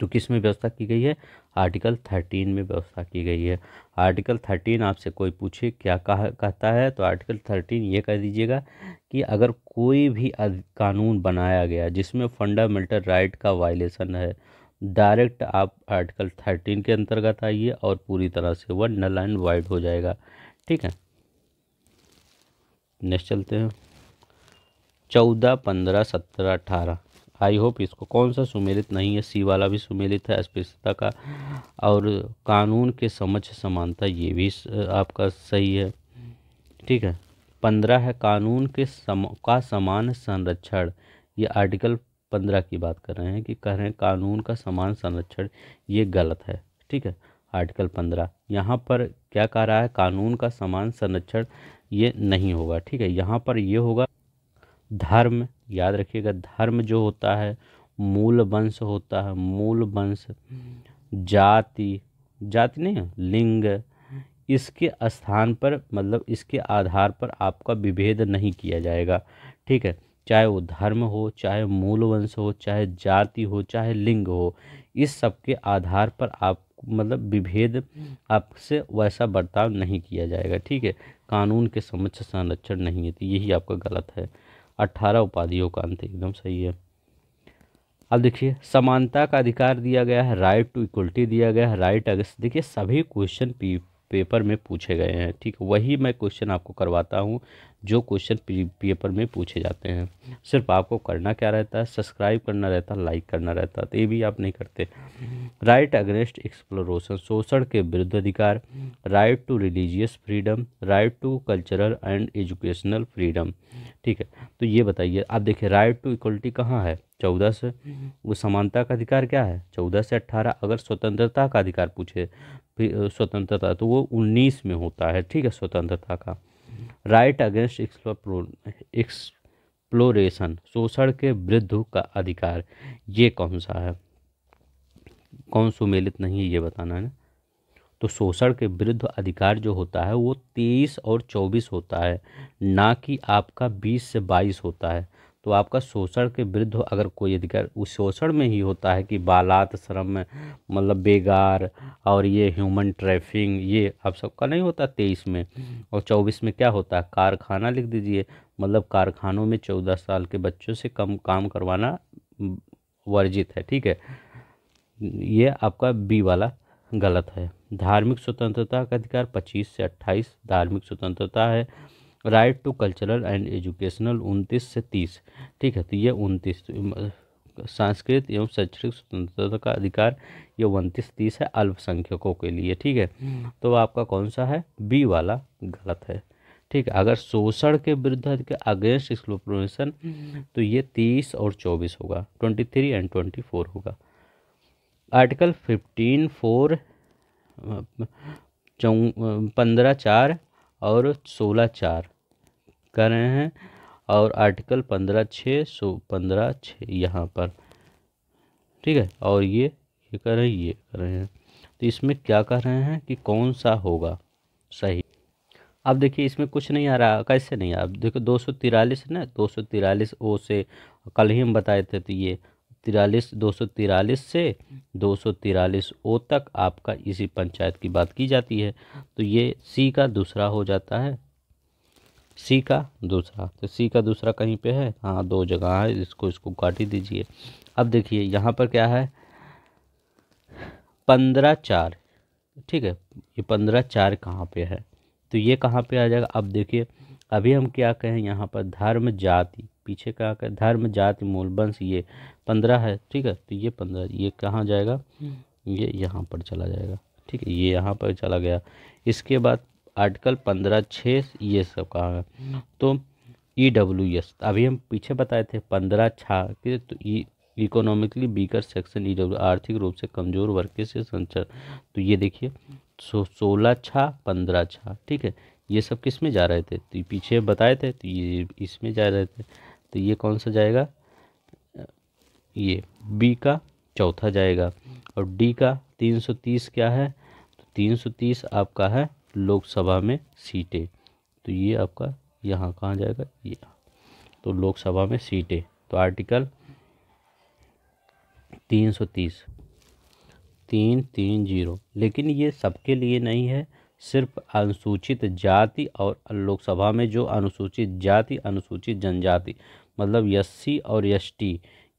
तो किस में व्यवस्था की गई है आर्टिकल थर्टीन में व्यवस्था की गई है आर्टिकल थर्टीन आपसे कोई पूछे क्या कहा कहता है तो आर्टिकल थर्टीन ये कह दीजिएगा कि अगर कोई भी कानून बनाया गया जिसमें फंडामेंटल राइट का वायलेशन है डायरेक्ट आप आर्टिकल थर्टीन के अंतर्गत आइए और पूरी तरह से वह नल एंड वाइड हो जाएगा ठीक है नेक्स्ट चलते हैं चौदह पंद्रह सत्रह अठारह आई होप इसको कौन सा सुमेलित नहीं है सी वाला भी सुमेलित है अस्पृश्यता का और कानून के समझ समानता ये भी आपका सही है ठीक है पंद्रह है कानून के सम का समान संरक्षण ये आर्टिकल पंद्रह की बात कर रहे हैं कि कह रहे हैं कानून का समान संरक्षण ये गलत है ठीक है आर्टिकल पंद्रह यहाँ पर क्या कह रहा है कानून का समान संरक्षण ये नहीं होगा ठीक है यहाँ पर ये होगा धर्म याद रखिएगा धर्म जो होता है मूल वंश होता है मूल वंश जाति जाति नहीं लिंग इसके स्थान पर मतलब इसके आधार पर आपका विभेद नहीं किया जाएगा ठीक है चाहे वो धर्म हो चाहे मूल वंश हो चाहे जाति हो चाहे लिंग हो इस सब के आधार पर आप मतलब विभेद आपसे वैसा बर्ताव नहीं किया जाएगा ठीक है कानून के समक्ष संरक्षण नहीं है तो यही आपका गलत है अट्ठारह उपाधियों का अंत एकदम सही है अब देखिए समानता का अधिकार दिया गया है राइट टू इक्वलिटी दिया गया है राइट अगस्त देखिए सभी क्वेश्चन पेपर में पूछे गए हैं ठीक वही मैं क्वेश्चन आपको करवाता हूँ जो क्वेश्चन पेपर में पूछे जाते हैं सिर्फ आपको करना क्या रहता है सब्सक्राइब करना रहता है लाइक करना रहता है तो ये भी आप नहीं करते राइट अगेंस्ट एक्सप्लोरेशन शोषण के विरुद्ध अधिकार right to religious freedom right to cultural and educational freedom ठीक है तो ये बताइए आप देखिए राइट टू इक्वलिटी कहाँ है चौदह से वो समानता का अधिकार क्या है चौदह से अट्ठारह अगर स्वतंत्रता का अधिकार पूछे स्वतंत्रता तो वो उन्नीस में होता है ठीक है स्वतंत्रता का राइट अगेंस्ट एक्सप्लोरेशन शोषण के वृद्ध का अधिकार ये कौन सा है कौन सुमेलित नहीं है ये बताना है ना तो शोषण के वृद्ध अधिकार जो होता है वो तेईस और चौबीस होता है ना कि आपका बीस से बाईस होता है तो आपका शोषण के विरुद्ध अगर कोई अधिकार उस शोषण में ही होता है कि बालात श्रम मतलब बेगार और ये ह्यूमन ट्रैफिंग ये आप सबका नहीं होता तेईस में और चौबीस में क्या होता है कारखाना लिख दीजिए मतलब कारखानों में चौदह साल के बच्चों से कम काम करवाना वर्जित है ठीक है ये आपका बी वाला गलत है धार्मिक स्वतंत्रता का अधिकार पच्चीस से अट्ठाईस धार्मिक स्वतंत्रता है right to cultural and educational उनतीस से तीस ठीक है तो ये उनतीस सांस्कृतिक एवं शैक्षणिक स्वतंत्रता का अधिकार ये उनतीस तीस है अल्पसंख्यकों के लिए ठीक है तो आपका कौन सा है बी वाला गलत है ठीक है अगर शोषण के विरुद्ध के अगेंस्ट एक्सप्लोप्रोमेशन तो ये तीस और चौबीस होगा twenty three and twenty four होगा आर्टिकल फिफ्टीन फोर पंद्रह चार और सोलह चार कह रहे हैं और आर्टिकल पंद्रह छः सो पंद्रह छः यहाँ पर ठीक है और ये ये कह रहे हैं ये कह रहे हैं तो इसमें क्या कह रहे हैं कि कौन सा होगा सही अब देखिए इसमें कुछ नहीं आ रहा कैसे नहीं आ अब देखो दो सौ तिरालीस ना दो सौ तिरालीस ओ से कल ही हम बताए थे तो ये तिरालीस दो सौ तिरालीस से दो सौ तिरालीस ओ तक आपका इसी पंचायत की बात की जाती है तो ये सी का दूसरा हो जाता है सी का दूसरा तो सी का दूसरा कहीं पे है हाँ दो जगह है इसको इसको काट ही दीजिए अब देखिए यहाँ पर क्या है पंद्रह चार ठीक है ये पंद्रह चार कहाँ पे है तो ये कहाँ पे आ जाएगा अब देखिए अभी हम क्या कहें यहाँ पर धर्म जाति पीछे क्या कहें धर्म जाति मूल वंश ये पंद्रह है ठीक है तो ये पंद्रह ये कहाँ जाएगा हम्म। ये यहाँ पर चला जाएगा ठीक है ये यहाँ पर चला गया इसके बाद आर्टिकल पंद्रह छः ये सब कहाँ है हम्म। तो ई डब्ल्यू एस अभी हम पीछे बताए थे पंद्रह छा के तो E economically weaker section E W आर्थिक रूप से कमज़ोर वर्ग के से संचर तो ये देखिए सो सोलह छा पंद्रह छा ठीक है ये सब किस में जा रहे थे तो पीछे बताए थे तो ये इसमें जा रहे थे तो ये कौन सा जाएगा ये बी का चौथा जाएगा और डी का तीन सौ तीस क्या है तो तीन सौ तीस आपका है लोकसभा में सीटें तो ये आपका यहाँ कहाँ जाएगा ये तो लोकसभा में सीटें तो आर्टिकल तीन सौ तीस तीन तीन जीरो लेकिन ये सबके लिए नहीं है सिर्फ अनुसूचित जाति और लोकसभा में जो अनुसूचित जाति अनुसूचित जनजाति मतलब एस और एस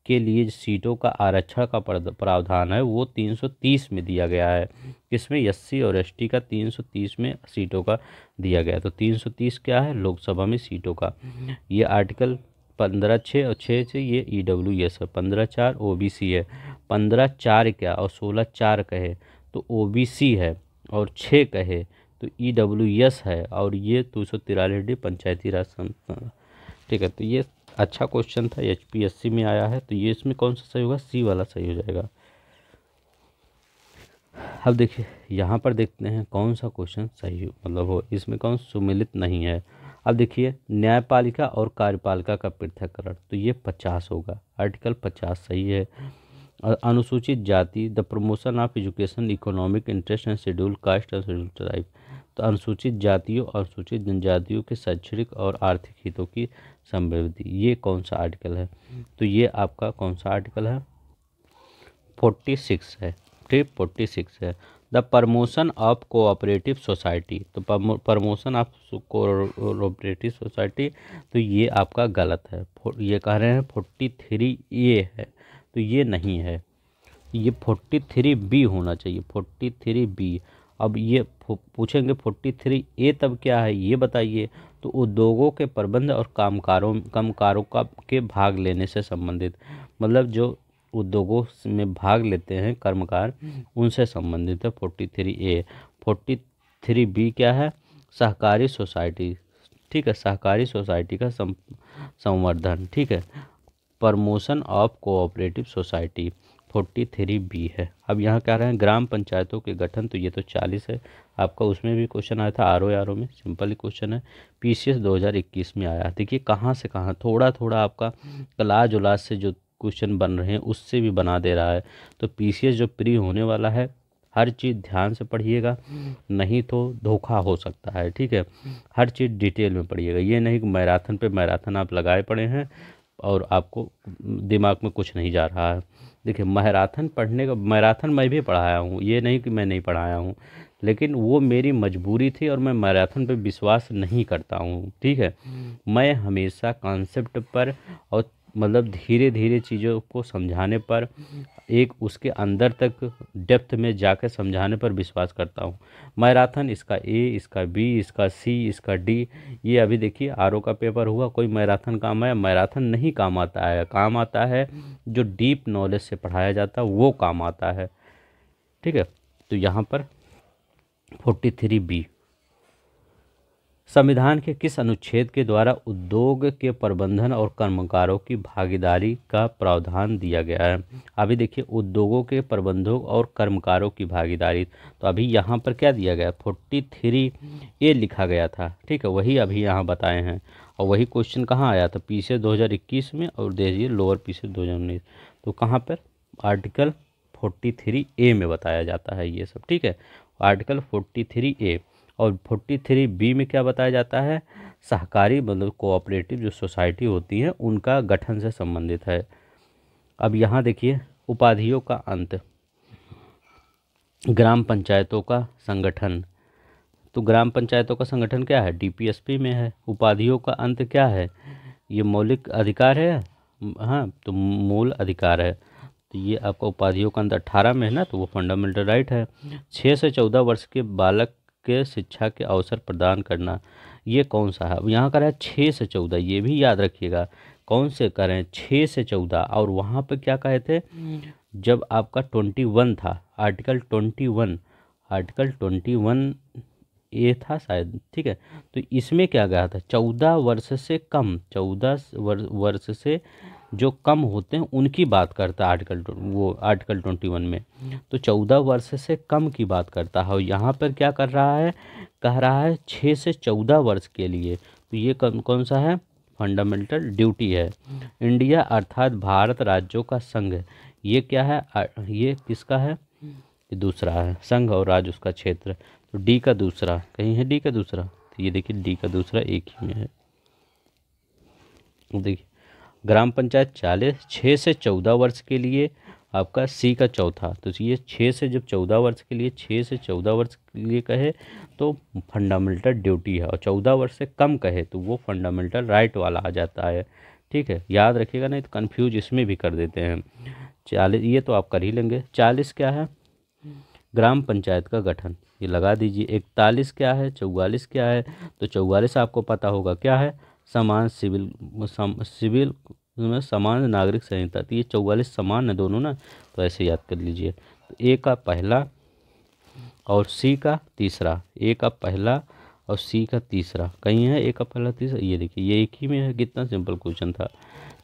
के लिए सीटों का आरक्षण का प्रावधान है वो 330 में दिया गया है इसमें एस और एसटी का 330 में सीटों का दिया गया तो 330 क्या है लोकसभा में सीटों का ये आर्टिकल पंद्रह छः और छः से ये ई डब्ल्यू एस है पंद्रह चार ओ बी सी है पंद्रह चार क्या और सोलह चार कहे तो ओ बी सी है और छः कहे तो ई डब्ल्यू एस है और ये दो सौ तिरालीस डी पंचायती राज संस्था ठीक है तो ये अच्छा क्वेश्चन था एच में आया है तो ये इसमें कौन सा सही होगा सी वाला सही हो जाएगा अब देखिए यहाँ पर देखते हैं कौन सा क्वेश्चन सही मतलब हो इसमें कौन सुमिलित नहीं है अब देखिए न्यायपालिका और कार्यपालिका का पृथककरण तो ये पचास होगा आर्टिकल पचास सही है अनुसूचित जाति the promotion of education economic interest and schedule caste and schedule tribe तो अनुसूचित जातियों और अनुसूचित जनजातियों के शैक्षणिक और आर्थिक हितों की समृद्धि ये कौन सा आर्टिकल है तो ये आपका कौन सा आर्टिकल है फोर्टी सिक्स है ठीक फोर्टी सिक्स है the promotion of cooperative society तो प्रमोशन ऑफ कोऑपरेटिव सोसाइटी तो ये आपका गलत है ये कह रहे हैं फोर्टी थ्री ए है तो ये नहीं है ये फोर्टी थ्री बी होना चाहिए फोर्टी थ्री बी अब ये पूछेंगे फोर्टी थ्री ए तब क्या है ये बताइए तो उद्योगों के प्रबंध और कामकारों कामकारों का के भाग लेने से संबंधित मतलब जो उद्योगों में भाग लेते हैं कर्मकार उनसे संबंधित है forty three A forty three B क्या है सहकारी सोसाइटी ठीक है सहकारी सोसाइटी का संवर्धन ठीक है promotion of cooperative society forty three B है अब यहाँ कह रहे हैं ग्राम पंचायतों के गठन तो ये तो चालीस है आपका उसमें भी क्वेश्चन आया था आर ओ आर ओ में सिंपल ही क्वेश्चन है पी सी एस दो हज़ार इक्कीस में आया देखिए कहाँ से कहाँ थोड़ा थोड़ा आपका कलाज उलाज से जो क्वेश्चन बन रहे हैं उससे भी बना दे रहा है तो पी सी एस जो प्री होने वाला है हर चीज़ ध्यान से पढ़िएगा नहीं तो धोखा हो सकता है ठीक है हर चीज़ डिटेल में पढ़िएगा ये नहीं कि मैराथन पे मैराथन आप लगाए पड़े हैं और आपको दिमाग में कुछ नहीं जा रहा है देखिए मैराथन पढ़ने का मैराथन मैं भी पढ़ाया हूँ ये नहीं कि मैं नहीं पढ़ाया हूँ लेकिन वो मेरी मजबूरी थी और मैं मैराथन पे विश्वास नहीं करता हूँ ठीक है हम्म। मैं हमेशा कॉन्सेप्ट पर और मतलब धीरे धीरे चीज़ों को समझाने पर एक उसके अंदर तक डेप्थ में जाकर समझाने पर विश्वास करता हूँ मैराथन इसका ए इसका बी इसका सी इसका डी ये अभी देखिए आर का पेपर हुआ कोई मैराथन काम आया मैराथन नहीं काम आता है काम आता है जो डीप नॉलेज से पढ़ाया जाता है वो काम आता है ठीक है तो यहाँ पर फोर्टी थ्री बी संविधान के किस अनुच्छेद के द्वारा उद्योग के प्रबंधन और कर्मकारों की भागीदारी का प्रावधान दिया गया है अभी देखिए उद्योगों के प्रबंधों और कर्मकारों की भागीदारी तो अभी यहाँ पर क्या दिया गया फोर्टी थ्री ए लिखा गया था ठीक है वही अभी यहाँ बताए हैं और वही क्वेश्चन कहाँ आया था पीछे 2021 में और देखिए लोअर पीछे दो तो कहाँ पर आर्टिकल फोर्टी ए में बताया जाता है ये सब ठीक है आर्टिकल फोर्टी ए और फोर्टी थ्री बी में क्या बताया जाता है सहकारी मतलब कोऑपरेटिव जो सोसाइटी होती हैं उनका गठन से संबंधित है अब यहाँ देखिए उपाधियों का अंत ग्राम पंचायतों का संगठन तो ग्राम पंचायतों का संगठन क्या है डीपीएसपी में है उपाधियों का अंत क्या है ये मौलिक अधिकार है हाँ तो मूल अधिकार है तो ये आपका उपाधियों का अंत अट्ठारह में है ना तो वो फंडामेंटल राइट है छः से चौदह वर्ष के बालक के शिक्षा के अवसर प्रदान करना ये कौन सा है यहाँ करें छः से चौदह ये भी याद रखिएगा कौन से करें छः से चौदह और वहाँ पर क्या कहे थे जब आपका ट्वेंटी वन था article twenty one article twenty one ये था शायद ठीक है तो इसमें क्या गया था चौदह वर्ष से कम चौदह वर्ष से जो कम होते हैं उनकी बात करता है आर्टिकल वो आर्टिकल ट्वेंटी वन में तो चौदह वर्ष से कम की बात करता है और यहाँ पर क्या कर रहा है कह रहा है छः से चौदह वर्ष के लिए तो ये कौन कौन सा है फंडामेंटल ड्यूटी है इंडिया अर्थात भारत राज्यों का संघ ये क्या है ये किसका है ये दूसरा है संघ और राज्य उसका क्षेत्र तो डी का दूसरा कहीं है डी का दूसरा तो ये देखिए डी का दूसरा एक ही में है देखिए ग्राम पंचायत चालीस छः से चौदह वर्ष के लिए आपका सी का चौथा तो ये छः से जब चौदह वर्ष के लिए छः से चौदह वर्ष के लिए कहे तो फंडामेंटल ड्यूटी है और चौदह वर्ष से कम कहे तो वो फंडामेंटल राइट वाला आ जाता है ठीक है याद रखिएगा नहीं तो कन्फ्यूज इसमें भी कर देते हैं चालीस ये तो आप कर ही लेंगे चालीस क्या है ग्राम पंचायत का गठन ये लगा दीजिए इकतालीस क्या है चौवालीस क्या है तो चौवालीस आपको पता होगा क्या है समान सिविल सिविल में समान नागरिक संहिता तो ये चौवालीस समान है दोनों ना तो ऐसे याद कर लीजिए तो ए का पहला और सी का तीसरा ए का पहला और सी का तीसरा कहीं है ए का पहला तीसरा ये देखिए ये एक ही में है कितना सिंपल क्वेश्चन था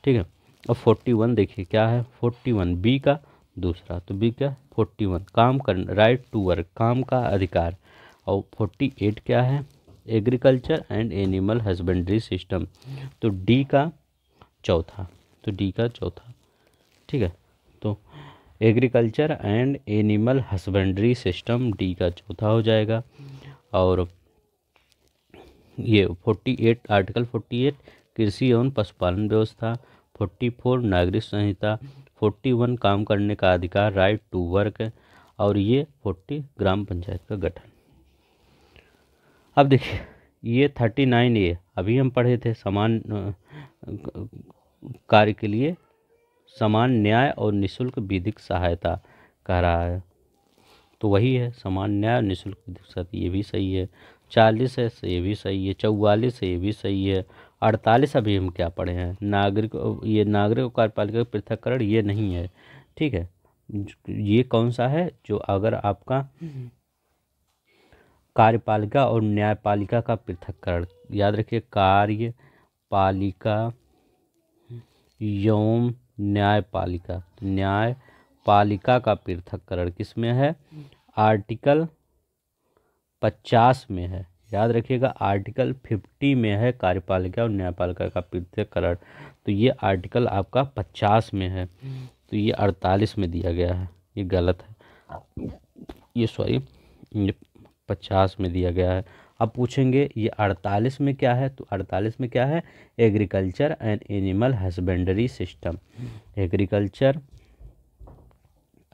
ठीक है और फोर्टी वन देखिए क्या है फोर्टी वन बी का दूसरा तो बी क्या फोर्टी वन काम कर राइट टू वर्क काम का अधिकार और फोर्टी एट क्या है agriculture and animal husbandry system तो डी का चौथा तो डी का चौथा ठीक है तो agriculture and animal husbandry system D का चौथा हो जाएगा और ये forty eight article forty eight कृषि एवं पशुपालन व्यवस्था फोर्टी फोर नागरिक संहिता फोर्टी वन काम करने का अधिकार राइट टू वर्क और ये फोर्टी ग्राम पंचायत का गठन अब देखिए ये थर्टी नाइन ए अभी हम पढ़े थे समान कार्य के लिए समान न्याय और निशुल्क विधिक सहायता कह रहा है तो वही है समान न्याय और निःशुल्क विधिक सहायता ये भी सही है चालीस है ये भी सही है चौवालीस है ये भी सही है अड़तालीस अभी हम क्या पढ़े हैं नागरिक ये नागरिक और कार्यपालिका पृथककरण ये नहीं है ठीक है ये कौन सा है जो अगर आपका हम्म। कार्यपालिका और न्यायपालिका का पृथककरण याद रखिए कार्यपालिका यौम न्यायपालिका न्यायपालिका का पृथककरण किस में है आर्टिकल पचास में है याद रखिएगा आर्टिकल फिफ्टी में है कार्यपालिका और न्यायपालिका का पृथककरण तो ये आर्टिकल आपका पचास में है तो ये अड़तालीस में दिया गया है ये गलत है ये सॉरी पचास में दिया गया है अब पूछेंगे ये अड़तालीस में क्या है तो अड़तालीस में क्या है agriculture and animal husbandry system agriculture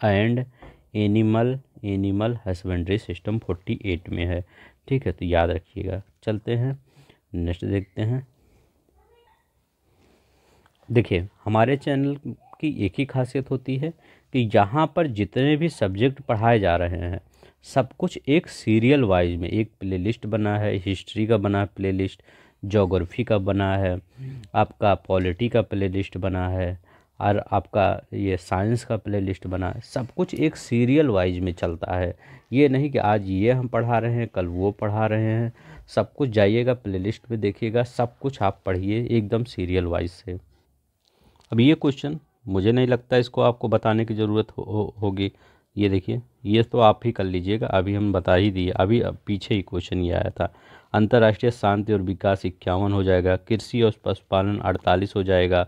and animal animal husbandry system forty eight में है ठीक है तो याद रखिएगा चलते हैं नेक्स्ट देखते हैं देखिए हमारे चैनल की एक ही खासियत होती है कि यहाँ पर जितने भी सब्जेक्ट पढ़ाए जा रहे हैं सब कुछ एक सीरियल वाइज में एक प्लेलिस्ट बना है हिस्ट्री का बना प्लेलिस्ट जोग्राफ़ी का बना है आपका पॉलिटी का प्लेलिस्ट बना है और आपका ये साइंस का प्लेलिस्ट बना है सब कुछ एक सीरियल वाइज में चलता है ये नहीं कि आज ये हम पढ़ा रहे हैं कल वो पढ़ा रहे हैं सब कुछ जाइएगा प्लेलिस्ट में देखिएगा सब कुछ आप पढ़िए एकदम सीरियल वाइज से अब ये क्वेश्चन मुझे नहीं लगता इसको आपको बताने की ज़रूरत हो, हो, होगी ये देखिए ये तो आप ही कर लीजिएगा अभी हम बता ही दिए अभी पीछे ही क्वेश्चन ये आया था अंतर्राष्ट्रीय शांति और विकास इक्यावन हो जाएगा कृषि और पशुपालन अड़तालीस हो जाएगा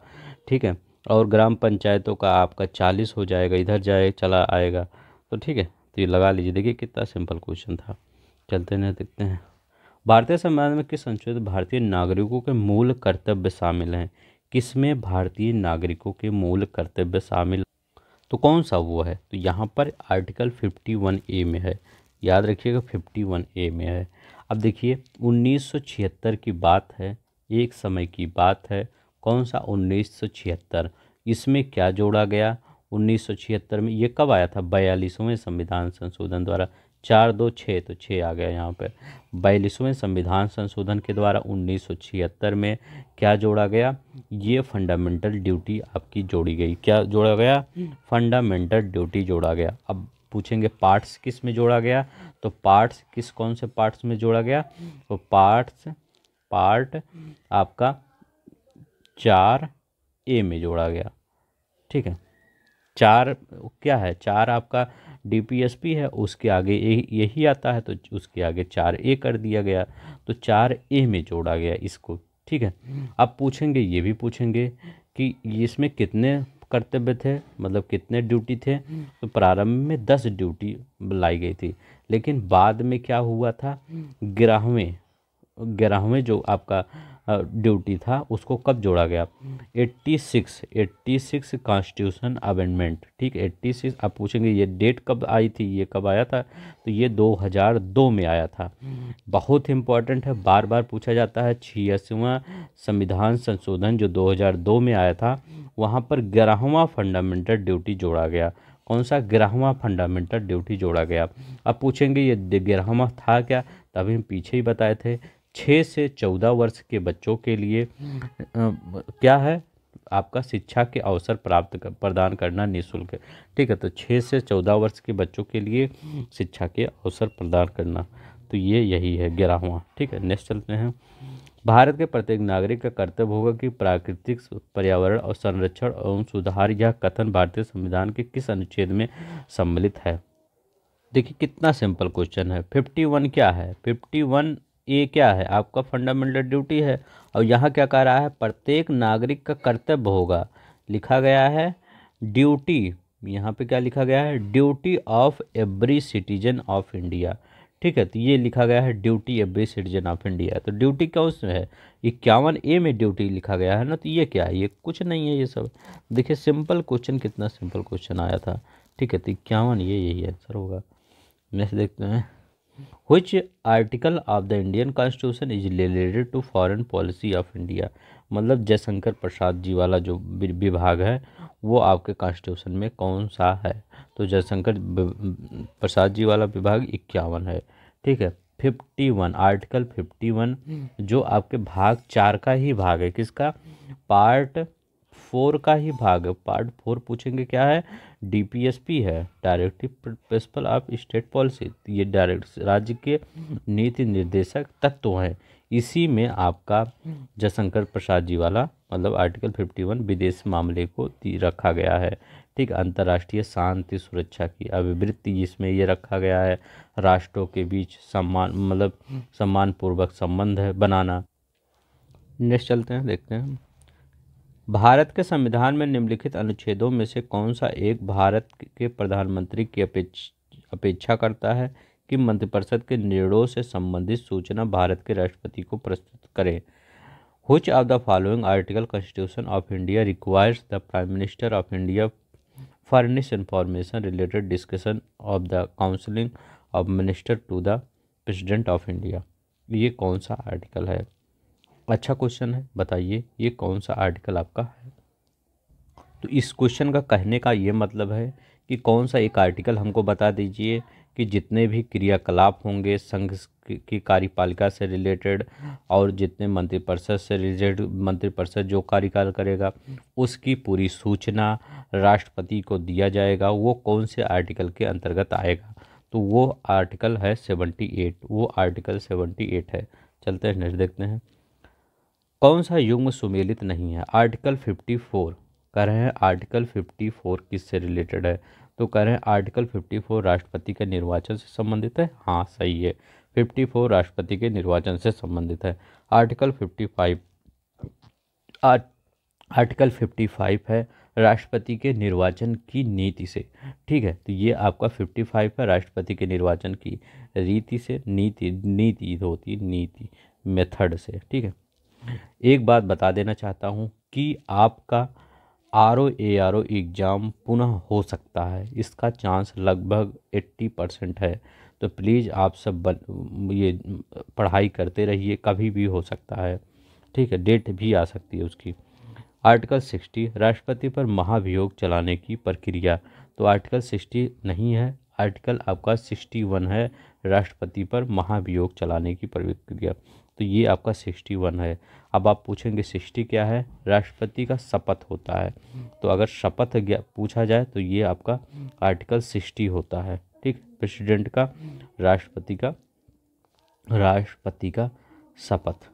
ठीक है और ग्राम पंचायतों का आपका चालीस हो जाएगा इधर जाए चला आएगा तो ठीक है तो ये लगा लीजिए देखिए कितना सिंपल क्वेश्चन था चलते नहीं देखते हैं भारतीय समाज में किस संशोधित भारतीय नागरिकों के मूल कर्तव्य शामिल हैं किसमें भारतीय नागरिकों के मूल कर्तव्य शामिल तो कौन सा वो है तो यहाँ पर आर्टिकल 51 ए में है याद रखिएगा 51 ए में है अब देखिए 1976 की बात है एक समय की बात है कौन सा 1976 इसमें क्या जोड़ा गया 1976 में ये कब आया था बयालीसवें संविधान संशोधन द्वारा चार दो छः तो छः आ गया यहाँ पर बयालीसवें संविधान संशोधन के द्वारा उन्नीस में क्या जोड़ा गया ये फंडामेंटल ड्यूटी आपकी जोड़ी गई क्या जोड़ा गया फंडामेंटल ड्यूटी जोड़ा गया अब पूछेंगे पार्ट्स किस में जोड़ा गया तो पार्ट्स किस कौन से पार्ट्स में जोड़ा गया तो पार्ट्स पार्ट आपका चार ए में जोड़ा गया ठीक है चार क्या है चार आपका डी है उसके आगे यही आता है तो उसके आगे चार ए कर दिया गया तो चार ए में जोड़ा गया इसको ठीक है अब पूछेंगे ये भी पूछेंगे कि इसमें कितने कर्तव्य थे मतलब कितने ड्यूटी थे तो प्रारंभ में दस ड्यूटी लाई गई थी लेकिन बाद में क्या हुआ था हम्म। ग्यारहवें ग्यारहवें जो आपका ड्यूटी था उसको कब जोड़ा गया 86 86 कॉन्स्टिट्यूशन अमेंडमेंट ठीक 86 आप पूछेंगे ये डेट कब आई थी ये कब आया था तो ये 2002 में आया था बहुत इंपॉर्टेंट है बार बार पूछा जाता है छियासीवा संविधान संशोधन जो 2002 में आया था वहाँ पर ग्यारहवा फंडामेंटल ड्यूटी जोड़ा गया कौन सा ग्यारहवा फंडामेंटल ड्यूटी जोड़ा गया अब पूछेंगे ये ग्यारहवा था क्या तभी हम पीछे ही बताए थे छः से चौदह वर्ष के बच्चों के लिए क्या है आपका शिक्षा के अवसर प्राप्त कर, प्रदान करना निःशुल्क ठीक है तो छः से चौदह वर्ष के बच्चों के लिए शिक्षा के अवसर प्रदान करना तो ये यही है ग्यारहवा ठीक है नेक्स्ट चलते हैं भारत के प्रत्येक नागरिक का कर्तव्य होगा कि प्राकृतिक पर्यावरण और संरक्षण एवं सुधार यह कथन भारतीय संविधान के किस अनुच्छेद में सम्मिलित है देखिए कितना सिंपल क्वेश्चन है फिफ्टी वन क्या है फिफ्टी वन ये क्या है आपका फंडामेंटल ड्यूटी है और यहाँ क्या कह रहा है प्रत्येक नागरिक का कर्तव्य होगा लिखा गया है ड्यूटी यहाँ पे क्या लिखा गया है duty of every citizen of India ठीक है तो ये लिखा गया है duty every citizen of India तो ड्यूटी क्या उसमें है इक्यावन ए में ड्यूटी लिखा गया है ना तो ये क्या है ये कुछ नहीं है ये सब देखिए सिंपल क्वेश्चन कितना सिंपल क्वेश्चन आया था ठीक है तो इक्यावन ये यही आंसर होगा नेक्स्ट देखते हैं which article of the Indian Constitution is related to foreign policy of India मतलब जयशंकर प्रसाद जी वाला जो विभाग है वो आपके कॉन्स्टिट्यूशन में कौन सा है तो जयशंकर प्रसाद जी वाला विभाग इक्यावन है ठीक है fifty one article fifty one जो आपके भाग चार का ही भाग है किसका पार्ट फोर का ही भाग है पार्ट फोर पूछेंगे क्या है डीपीएसपी है directive principle of state policy ये डायरेक्ट राज्य के नीति निर्देशक तत्व हैं इसी में आपका जयशंकर प्रसाद जी वाला मतलब आर्टिकल फिफ्टी वन विदेश मामले को रखा गया है ठीक अंतर्राष्ट्रीय शांति सुरक्षा की अभिवृत्ति जिसमें ये रखा गया है राष्ट्रों के बीच सम्मान मतलब सम्मानपूर्वक संबंध है बनाना नेक्स्ट चलते हैं देखते हैं भारत के संविधान में निम्नलिखित अनुच्छेदों में से कौन सा एक भारत के प्रधानमंत्री की अपेक्ष अपेक्षा करता है कि मंत्रिपरिषद के निर्णयों से संबंधित सूचना भारत के राष्ट्रपति को प्रस्तुत करें which of the following article constitution of India requires the prime minister of India furnish information related discussion of the counselling of minister to the president of India ये कौन सा आर्टिकल है अच्छा क्वेश्चन है बताइए ये कौन सा आर्टिकल आपका है तो इस क्वेश्चन का कहने का ये मतलब है कि कौन सा एक आर्टिकल हमको बता दीजिए कि जितने भी क्रियाकलाप होंगे संघ की कार्यपालिका से रिलेटेड और जितने मंत्रिपरिषद से रिलेटेड मंत्रिपरिषद जो कार्यकाल करेगा उसकी पूरी सूचना राष्ट्रपति को दिया जाएगा वो कौन से आर्टिकल के अंतर्गत आएगा तो वो आर्टिकल है सेवेंटी एट वो आर्टिकल सेवेंटी एट है चलते हैं नेक्स्ट देखते हैं कौन सा युग्म सुमेलित नहीं है आर्टिकल 54 कह रहे हैं आर्टिकल 54 किससे रिलेटेड है तो कह रहे हैं आर्टिकल 54 राष्ट्रपति के निर्वाचन से संबंधित है हाँ सही है 54 राष्ट्रपति के निर्वाचन से संबंधित है आर्टिकल 55 आर्ट आर्टिकल 55 है राष्ट्रपति के निर्वाचन की नीति से ठीक है तो ये आपका 55 है राष्ट्रपति के निर्वाचन की रीति से नीति नीति होती नीति मेथड से ठीक है एक बात बता देना चाहता हूँ कि आपका R O A R O exam पुनः हो सकता है इसका चांस लगभग 80 परसेंट है तो प्लीज़ आप सब बन, ये पढ़ाई करते रहिए कभी भी हो सकता है ठीक है डेट भी आ सकती है उसकी आर्टिकल 60 राष्ट्रपति पर महाभियोग चलाने की प्रक्रिया तो आर्टिकल 60 नहीं है आर्टिकल आपका 61 है राष्ट्रपति पर महाभियोग चलाने की प्रक्रिया तो ये आपका सिक्सटी वन है अब आप पूछेंगे सिक्सटी क्या है राष्ट्रपति का शपथ होता है तो अगर शपथ पूछा जाए तो ये आपका आर्टिकल सिक्सटी होता है ठीक प्रेसिडेंट का राष्ट्रपति का राष्ट्रपति का शपथ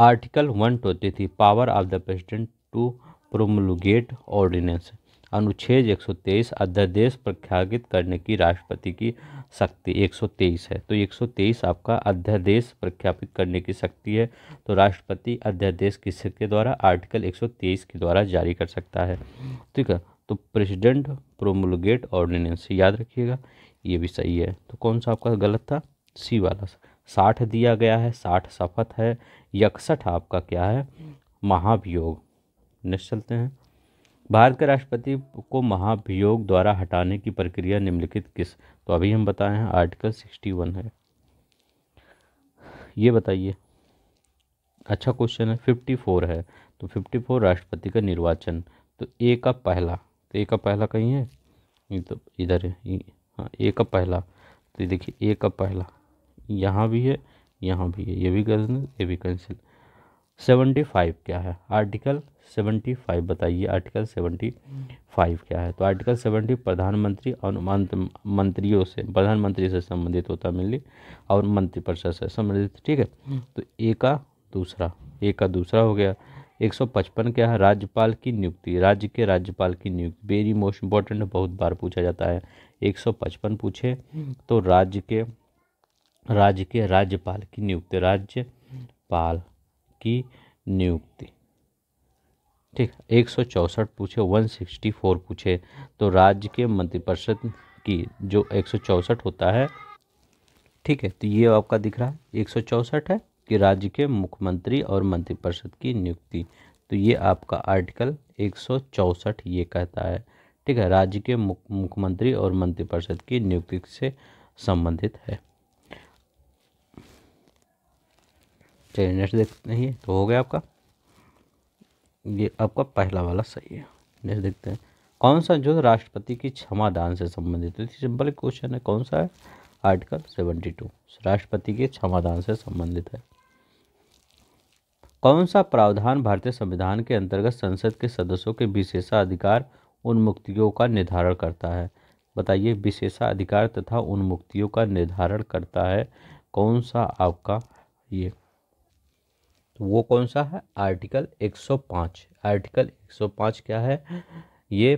article one twenty three power of the president to promulgate ordinance अनुच्छेद एक सौ तेईस अध्यादेश प्रख्यापित करने की राष्ट्रपति की शक्ति 123 है तो 123 आपका अध्यादेश प्रख्यापित करने की शक्ति है तो राष्ट्रपति अध्यादेश किसके के द्वारा आर्टिकल 123 के द्वारा जारी कर सकता है ठीक है तो प्रेसिडेंट प्रोमुलगेट ऑर्डिनेंस याद रखिएगा ये भी सही है तो कौन सा आपका गलत था सी वाला साठ दिया गया है साठ शपथ है इकसठ आपका क्या है महाभियोग नेक्स्ट चलते हैं भारत के राष्ट्रपति को महाभियोग द्वारा हटाने की प्रक्रिया निम्नलिखित किस तो अभी हम बताए हैं आर्टिकल सिक्सटी वन है ये बताइए अच्छा क्वेश्चन है फिफ्टी फोर है तो फिफ्टी फोर राष्ट्रपति का निर्वाचन तो ए का पहला तो ए का पहला कहीं है ये तो इधर है हाँ ए का पहला तो देखिए ए का पहला यहाँ भी है यहाँ भी है ये भी कैंसिल ये भी कैंसिल सेवेंटी फाइव क्या है आर्टिकल सेवेंटी फाइव बताइए आर्टिकल सेवेंटी फाइव क्या है तो आर्टिकल सेवेंटी प्रधानमंत्री और मंत्रियों से प्रधानमंत्री से संबंधित होता मिली और मंत्रिपरिषद से संबंधित ठीक है हम्म। तो एक का दूसरा एक का दूसरा हो गया एक सौ पचपन क्या है राज्यपाल की नियुक्ति राज्य के राज्यपाल की नियुक्ति वेरी मोस्ट इंपॉर्टेंट बहुत बार पूछा जाता है एक सौ पचपन पूछे हम्म। तो राज्य के राज्य के राज्यपाल की नियुक्ति राज्यपाल की नियुक्ति ठीक एक सौ चौंसठ पूछे वन सिक्सटी फोर पूछे तो राज्य के मंत्रिपरिषद की जो एक सौ चौंसठ होता है ठीक है तो ये आपका दिख रहा है एक सौ चौंसठ है कि राज्य के मुख्यमंत्री और मंत्रिपरिषद की नियुक्ति तो ये आपका आर्टिकल एक सौ चौंसठ ये कहता है ठीक है राज्य के मुख्यमंत्री और मंत्रिपरिषद की नियुक्ति से संबंधित है चलिए नेक्स्ट देखते हैं तो हो गया आपका ये आपका पहला वाला सही है नेक्स्ट देखते हैं कौन सा जो राष्ट्रपति की क्षमादान से संबंधित है सिंपल क्वेश्चन है कौन सा है आर्टिकल सेवेंटी टू राष्ट्रपति के क्षमादान से संबंधित है कौन सा प्रावधान भारतीय संविधान के अंतर्गत संसद के सदस्यों के विशेषाधिकार उन्मुक्तियों का निर्धारण करता है बताइए विशेषाधिकार तथा उन्मुक्तियों का निर्धारण करता है कौन सा आपका ये तो वो कौन सा है आर्टिकल 105 आर्टिकल 105 क्या है ये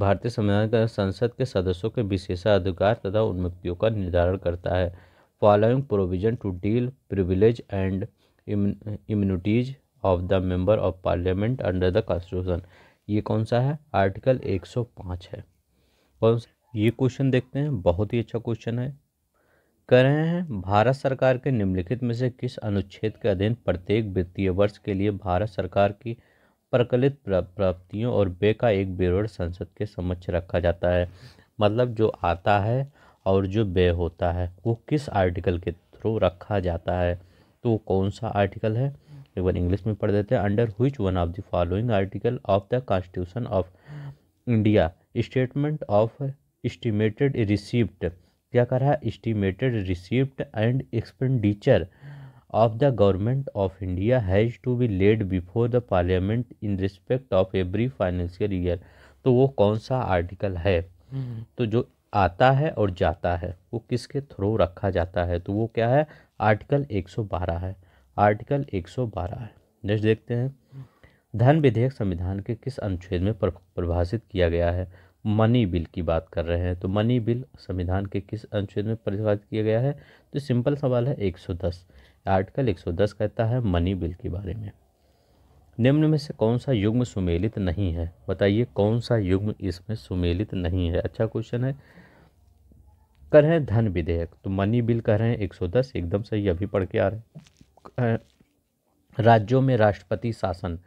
भारतीय संविधान का संसद के सदस्यों के विशेषाधिकार तथा उन्मुक्तियों का निर्धारण करता है following provision to deal privilege and immunities of the member of parliament under the constitution ये कौन सा है आर्टिकल 105 है कौन सा ये क्वेश्चन देखते हैं बहुत ही अच्छा क्वेश्चन है कह रहे हैं भारत सरकार के निम्नलिखित में से किस अनुच्छेद के अधीन प्रत्येक वित्तीय वर्ष के लिए भारत सरकार की प्रकलित प्राप्तियों और बे का एक बेरोड संसद के समक्ष रखा जाता है मतलब जो आता है और जो बे होता है वो किस आर्टिकल के थ्रू रखा जाता है तो कौन सा आर्टिकल है एक बार इंग्लिश में पढ़ देते हैं under which one of the following article of the constitution of India statement of estimated receipt क्या कर रहा है estimated receipt and expenditure of the government of India has to be laid before the parliament in respect of every financial year तो वो कौन सा आर्टिकल है हम्म। तो जो आता है और जाता है वो किसके थ्रू रखा जाता है तो वो क्या है आर्टिकल 112 है आर्टिकल 112 है नेक्स्ट देखते हैं हम्म। धन विधेयक संविधान के किस अनुच्छेद में प्रभाषित किया गया है मनी बिल की बात कर रहे हैं तो मनी बिल संविधान के किस अनुच्छेद में परिभाषित किया गया है तो सिंपल सवाल है 110 आर्टिकल 110 कहता है मनी बिल के बारे में निम्न में से कौन सा युग्म सुमेलित नहीं है बताइए कौन सा युग्म इसमें सुमेलित नहीं है अच्छा क्वेश्चन है कह रहे हैं धन विधेयक तो मनी बिल कह रहे हैं 110 एकदम सही अभी पढ़ के आ रहे हैं राज्यों में राष्ट्रपति शासन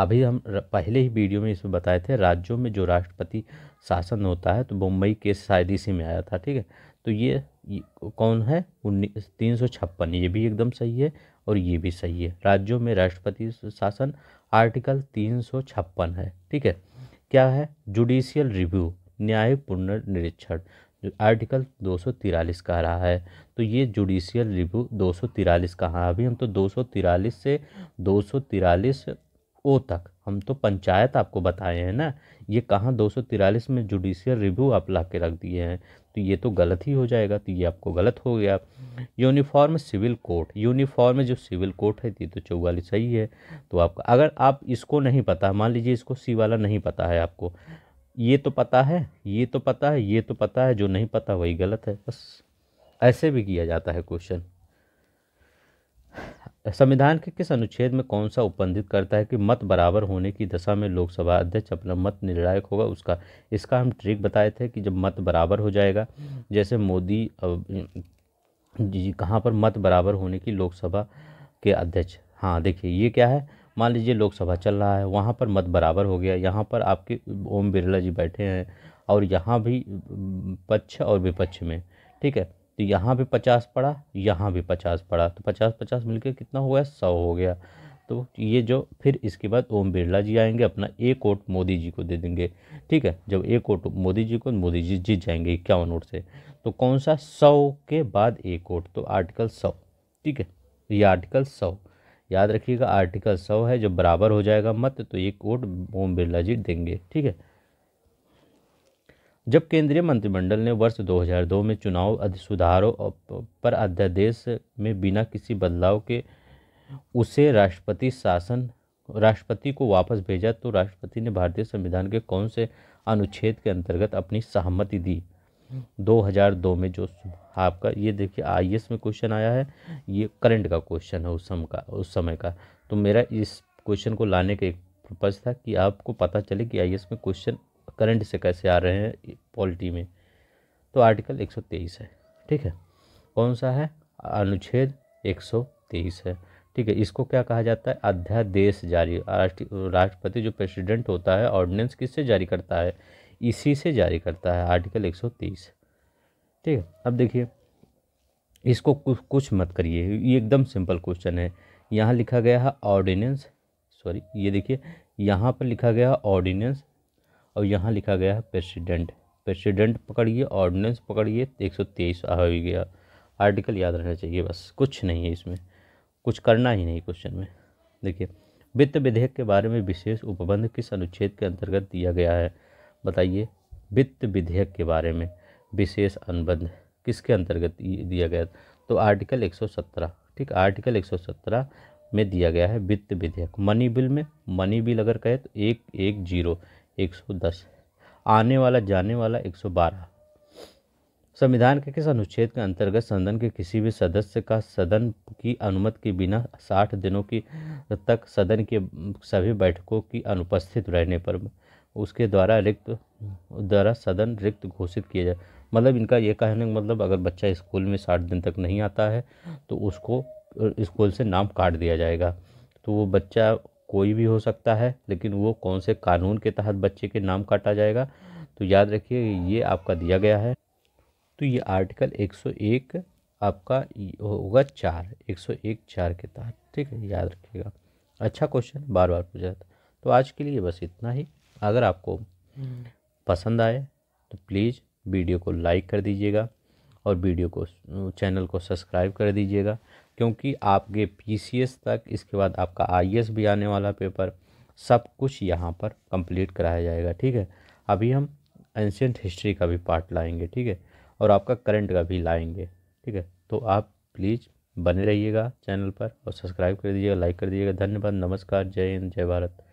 अभी हम पहले ही वीडियो में इसमें बताए थे राज्यों में जो राष्ट्रपति शासन होता है तो मुंबई केस शायद इसी में आया था ठीक है तो ये, ये कौन है उन्नीस तीन सौ छप्पन ये भी एकदम सही है और ये भी सही है राज्यों में राष्ट्रपति शासन आर्टिकल तीन सौ छप्पन है ठीक है क्या है जुडिशियल रिव्यू न्याय पुनर्निरीक्षण आर्टिकल दो सौ तिरालीस कह रहा है तो ये जुडिशियल रिव्यू दो सौ तिरालीस का हाँ अभी हम तो दो सौ तिरालीस से दो सौ तिरालीस ओ तक हम तो पंचायत आपको बताए हैं ना ये कहाँ दो में जुडिशियल रिव्यू आप ला के रख दिए हैं तो ये तो गलत ही हो जाएगा तो ये आपको गलत हो गया यूनिफॉर्म सिविल कोर्ट यूनिफॉर्म जो सिविल कोर्ट है ये तो चौवालीस सही है तो आपका अगर आप इसको नहीं पता मान लीजिए इसको सी वाला नहीं पता है आपको ये तो पता है ये तो पता है ये तो पता है जो नहीं पता वही गलत है बस ऐसे भी किया जाता है क्वेश्चन संविधान के किस अनुच्छेद में कौन सा उपबंधित करता है कि मत बराबर होने की दशा में लोकसभा अध्यक्ष अपना मत निर्णायक होगा उसका इसका हम ट्रिक बताए थे कि जब मत बराबर हो जाएगा जैसे मोदी जी कहाँ पर मत बराबर होने की लोकसभा के अध्यक्ष हाँ देखिए ये क्या है मान लीजिए लोकसभा चल रहा है वहाँ पर मत बराबर हो गया यहाँ पर आपके ओम बिरला जी बैठे हैं और यहाँ भी पक्ष और विपक्ष में ठीक है तो यहाँ भी पचास पड़ा यहाँ भी पचास पड़ा तो पचास पचास मिलकर कितना हो गया सौ हो गया तो ये जो फिर इसके बाद ओम बिरला जी आएंगे अपना एक वोट मोदी जी को दे देंगे ठीक है जब एक वोट मोदी जी को मोदी जी जीत जाएंगे इक्यावन वोट से तो कौन सा सौ के बाद एक वोट तो आर्टिकल सौ ठीक है ये आर्टिकल सौ याद रखिएगा आर्टिकल सौ है जब बराबर हो जाएगा मत तो एक वोट ओम बिरला जी देंगे ठीक है जब केंद्रीय मंत्रिमंडल ने वर्ष 2002 में चुनाव सुधारों पर अध्यादेश में बिना किसी बदलाव के उसे राष्ट्रपति शासन राष्ट्रपति को वापस भेजा तो राष्ट्रपति ने भारतीय संविधान के कौन से अनुच्छेद के अंतर्गत अपनी सहमति दी 2002 में जो आपका ये देखिए आई e में क्वेश्चन आया है ये करंट का क्वेश्चन है उस समय का उस समय का तो मेरा इस क्वेश्चन को लाने का एक पर्पज़ था कि आपको पता चले कि आई e में क्वेश्चन करंट से कैसे आ रहे हैं पॉलिटी में तो आर्टिकल 123 है ठीक है कौन सा है अनुच्छेद 123 है ठीक है इसको क्या कहा जाता है अध्यादेश जारी राष्ट्रपति जो प्रेसिडेंट होता है ऑर्डिनेंस किससे जारी करता है इसी से जारी करता है आर्टिकल 123 ठीक है अब देखिए इसको कुछ कुछ मत करिए ये एकदम सिंपल क्वेश्चन है यहाँ लिखा गया है ऑर्डिनेंस सॉरी ये देखिए यहाँ पर लिखा गया ऑर्डिनेंस और यहाँ लिखा गया है प्रेसिडेंट प्रेसिडेंट पकड़िए ऑर्डिनेंस पकड़िए एक सौ तेईस आ गया आर्टिकल याद रहना चाहिए बस कुछ नहीं है इसमें कुछ करना ही नहीं क्वेश्चन में देखिए वित्त विधेयक के बारे में विशेष उपबंध किस अनुच्छेद के अंतर्गत दिया गया है बताइए वित्त विधेयक के बारे में विशेष अनुबंध किसके अंतर्गत दिया गया तो आर्टिकल 117 ठीक आर्टिकल 117 में दिया गया है वित्त विधेयक मनी बिल में मनी बिल अगर कहे तो एक एक जीरो 110 आने वाला जाने वाला 112 संविधान के किस अनुच्छेद के अंतर्गत सदन के किसी भी सदस्य का सदन की अनुमति के बिना 60 दिनों की तक सदन के सभी बैठकों की अनुपस्थित रहने पर उसके द्वारा रिक्त द्वारा सदन रिक्त घोषित किया जाए मतलब इनका ये कहने का मतलब अगर बच्चा स्कूल में साठ दिन तक नहीं आता है तो उसको स्कूल से नाम काट दिया जाएगा तो वो बच्चा कोई भी हो सकता है लेकिन वो कौन से कानून के तहत बच्चे के नाम काटा जाएगा तो याद रखिए ये आपका दिया गया है तो ये आर्टिकल 101 आपका होगा चार 101 चार के तहत ठीक है याद रखिएगा अच्छा क्वेश्चन बार बार पूछा जाता तो आज के लिए बस इतना ही अगर आपको पसंद आए तो प्लीज़ वीडियो को लाइक कर दीजिएगा और वीडियो को चैनल को सब्सक्राइब कर दीजिएगा क्योंकि आपके पी तक इसके बाद आपका आई भी आने वाला पेपर सब कुछ यहाँ पर कंप्लीट कराया जाएगा ठीक है अभी हम एंशेंट हिस्ट्री का भी पार्ट लाएंगे ठीक है और आपका करंट का भी लाएंगे ठीक है तो आप प्लीज़ बने रहिएगा चैनल पर और सब्सक्राइब कर दीजिएगा लाइक कर दीजिएगा धन्यवाद नमस्कार जय हिंद जय भारत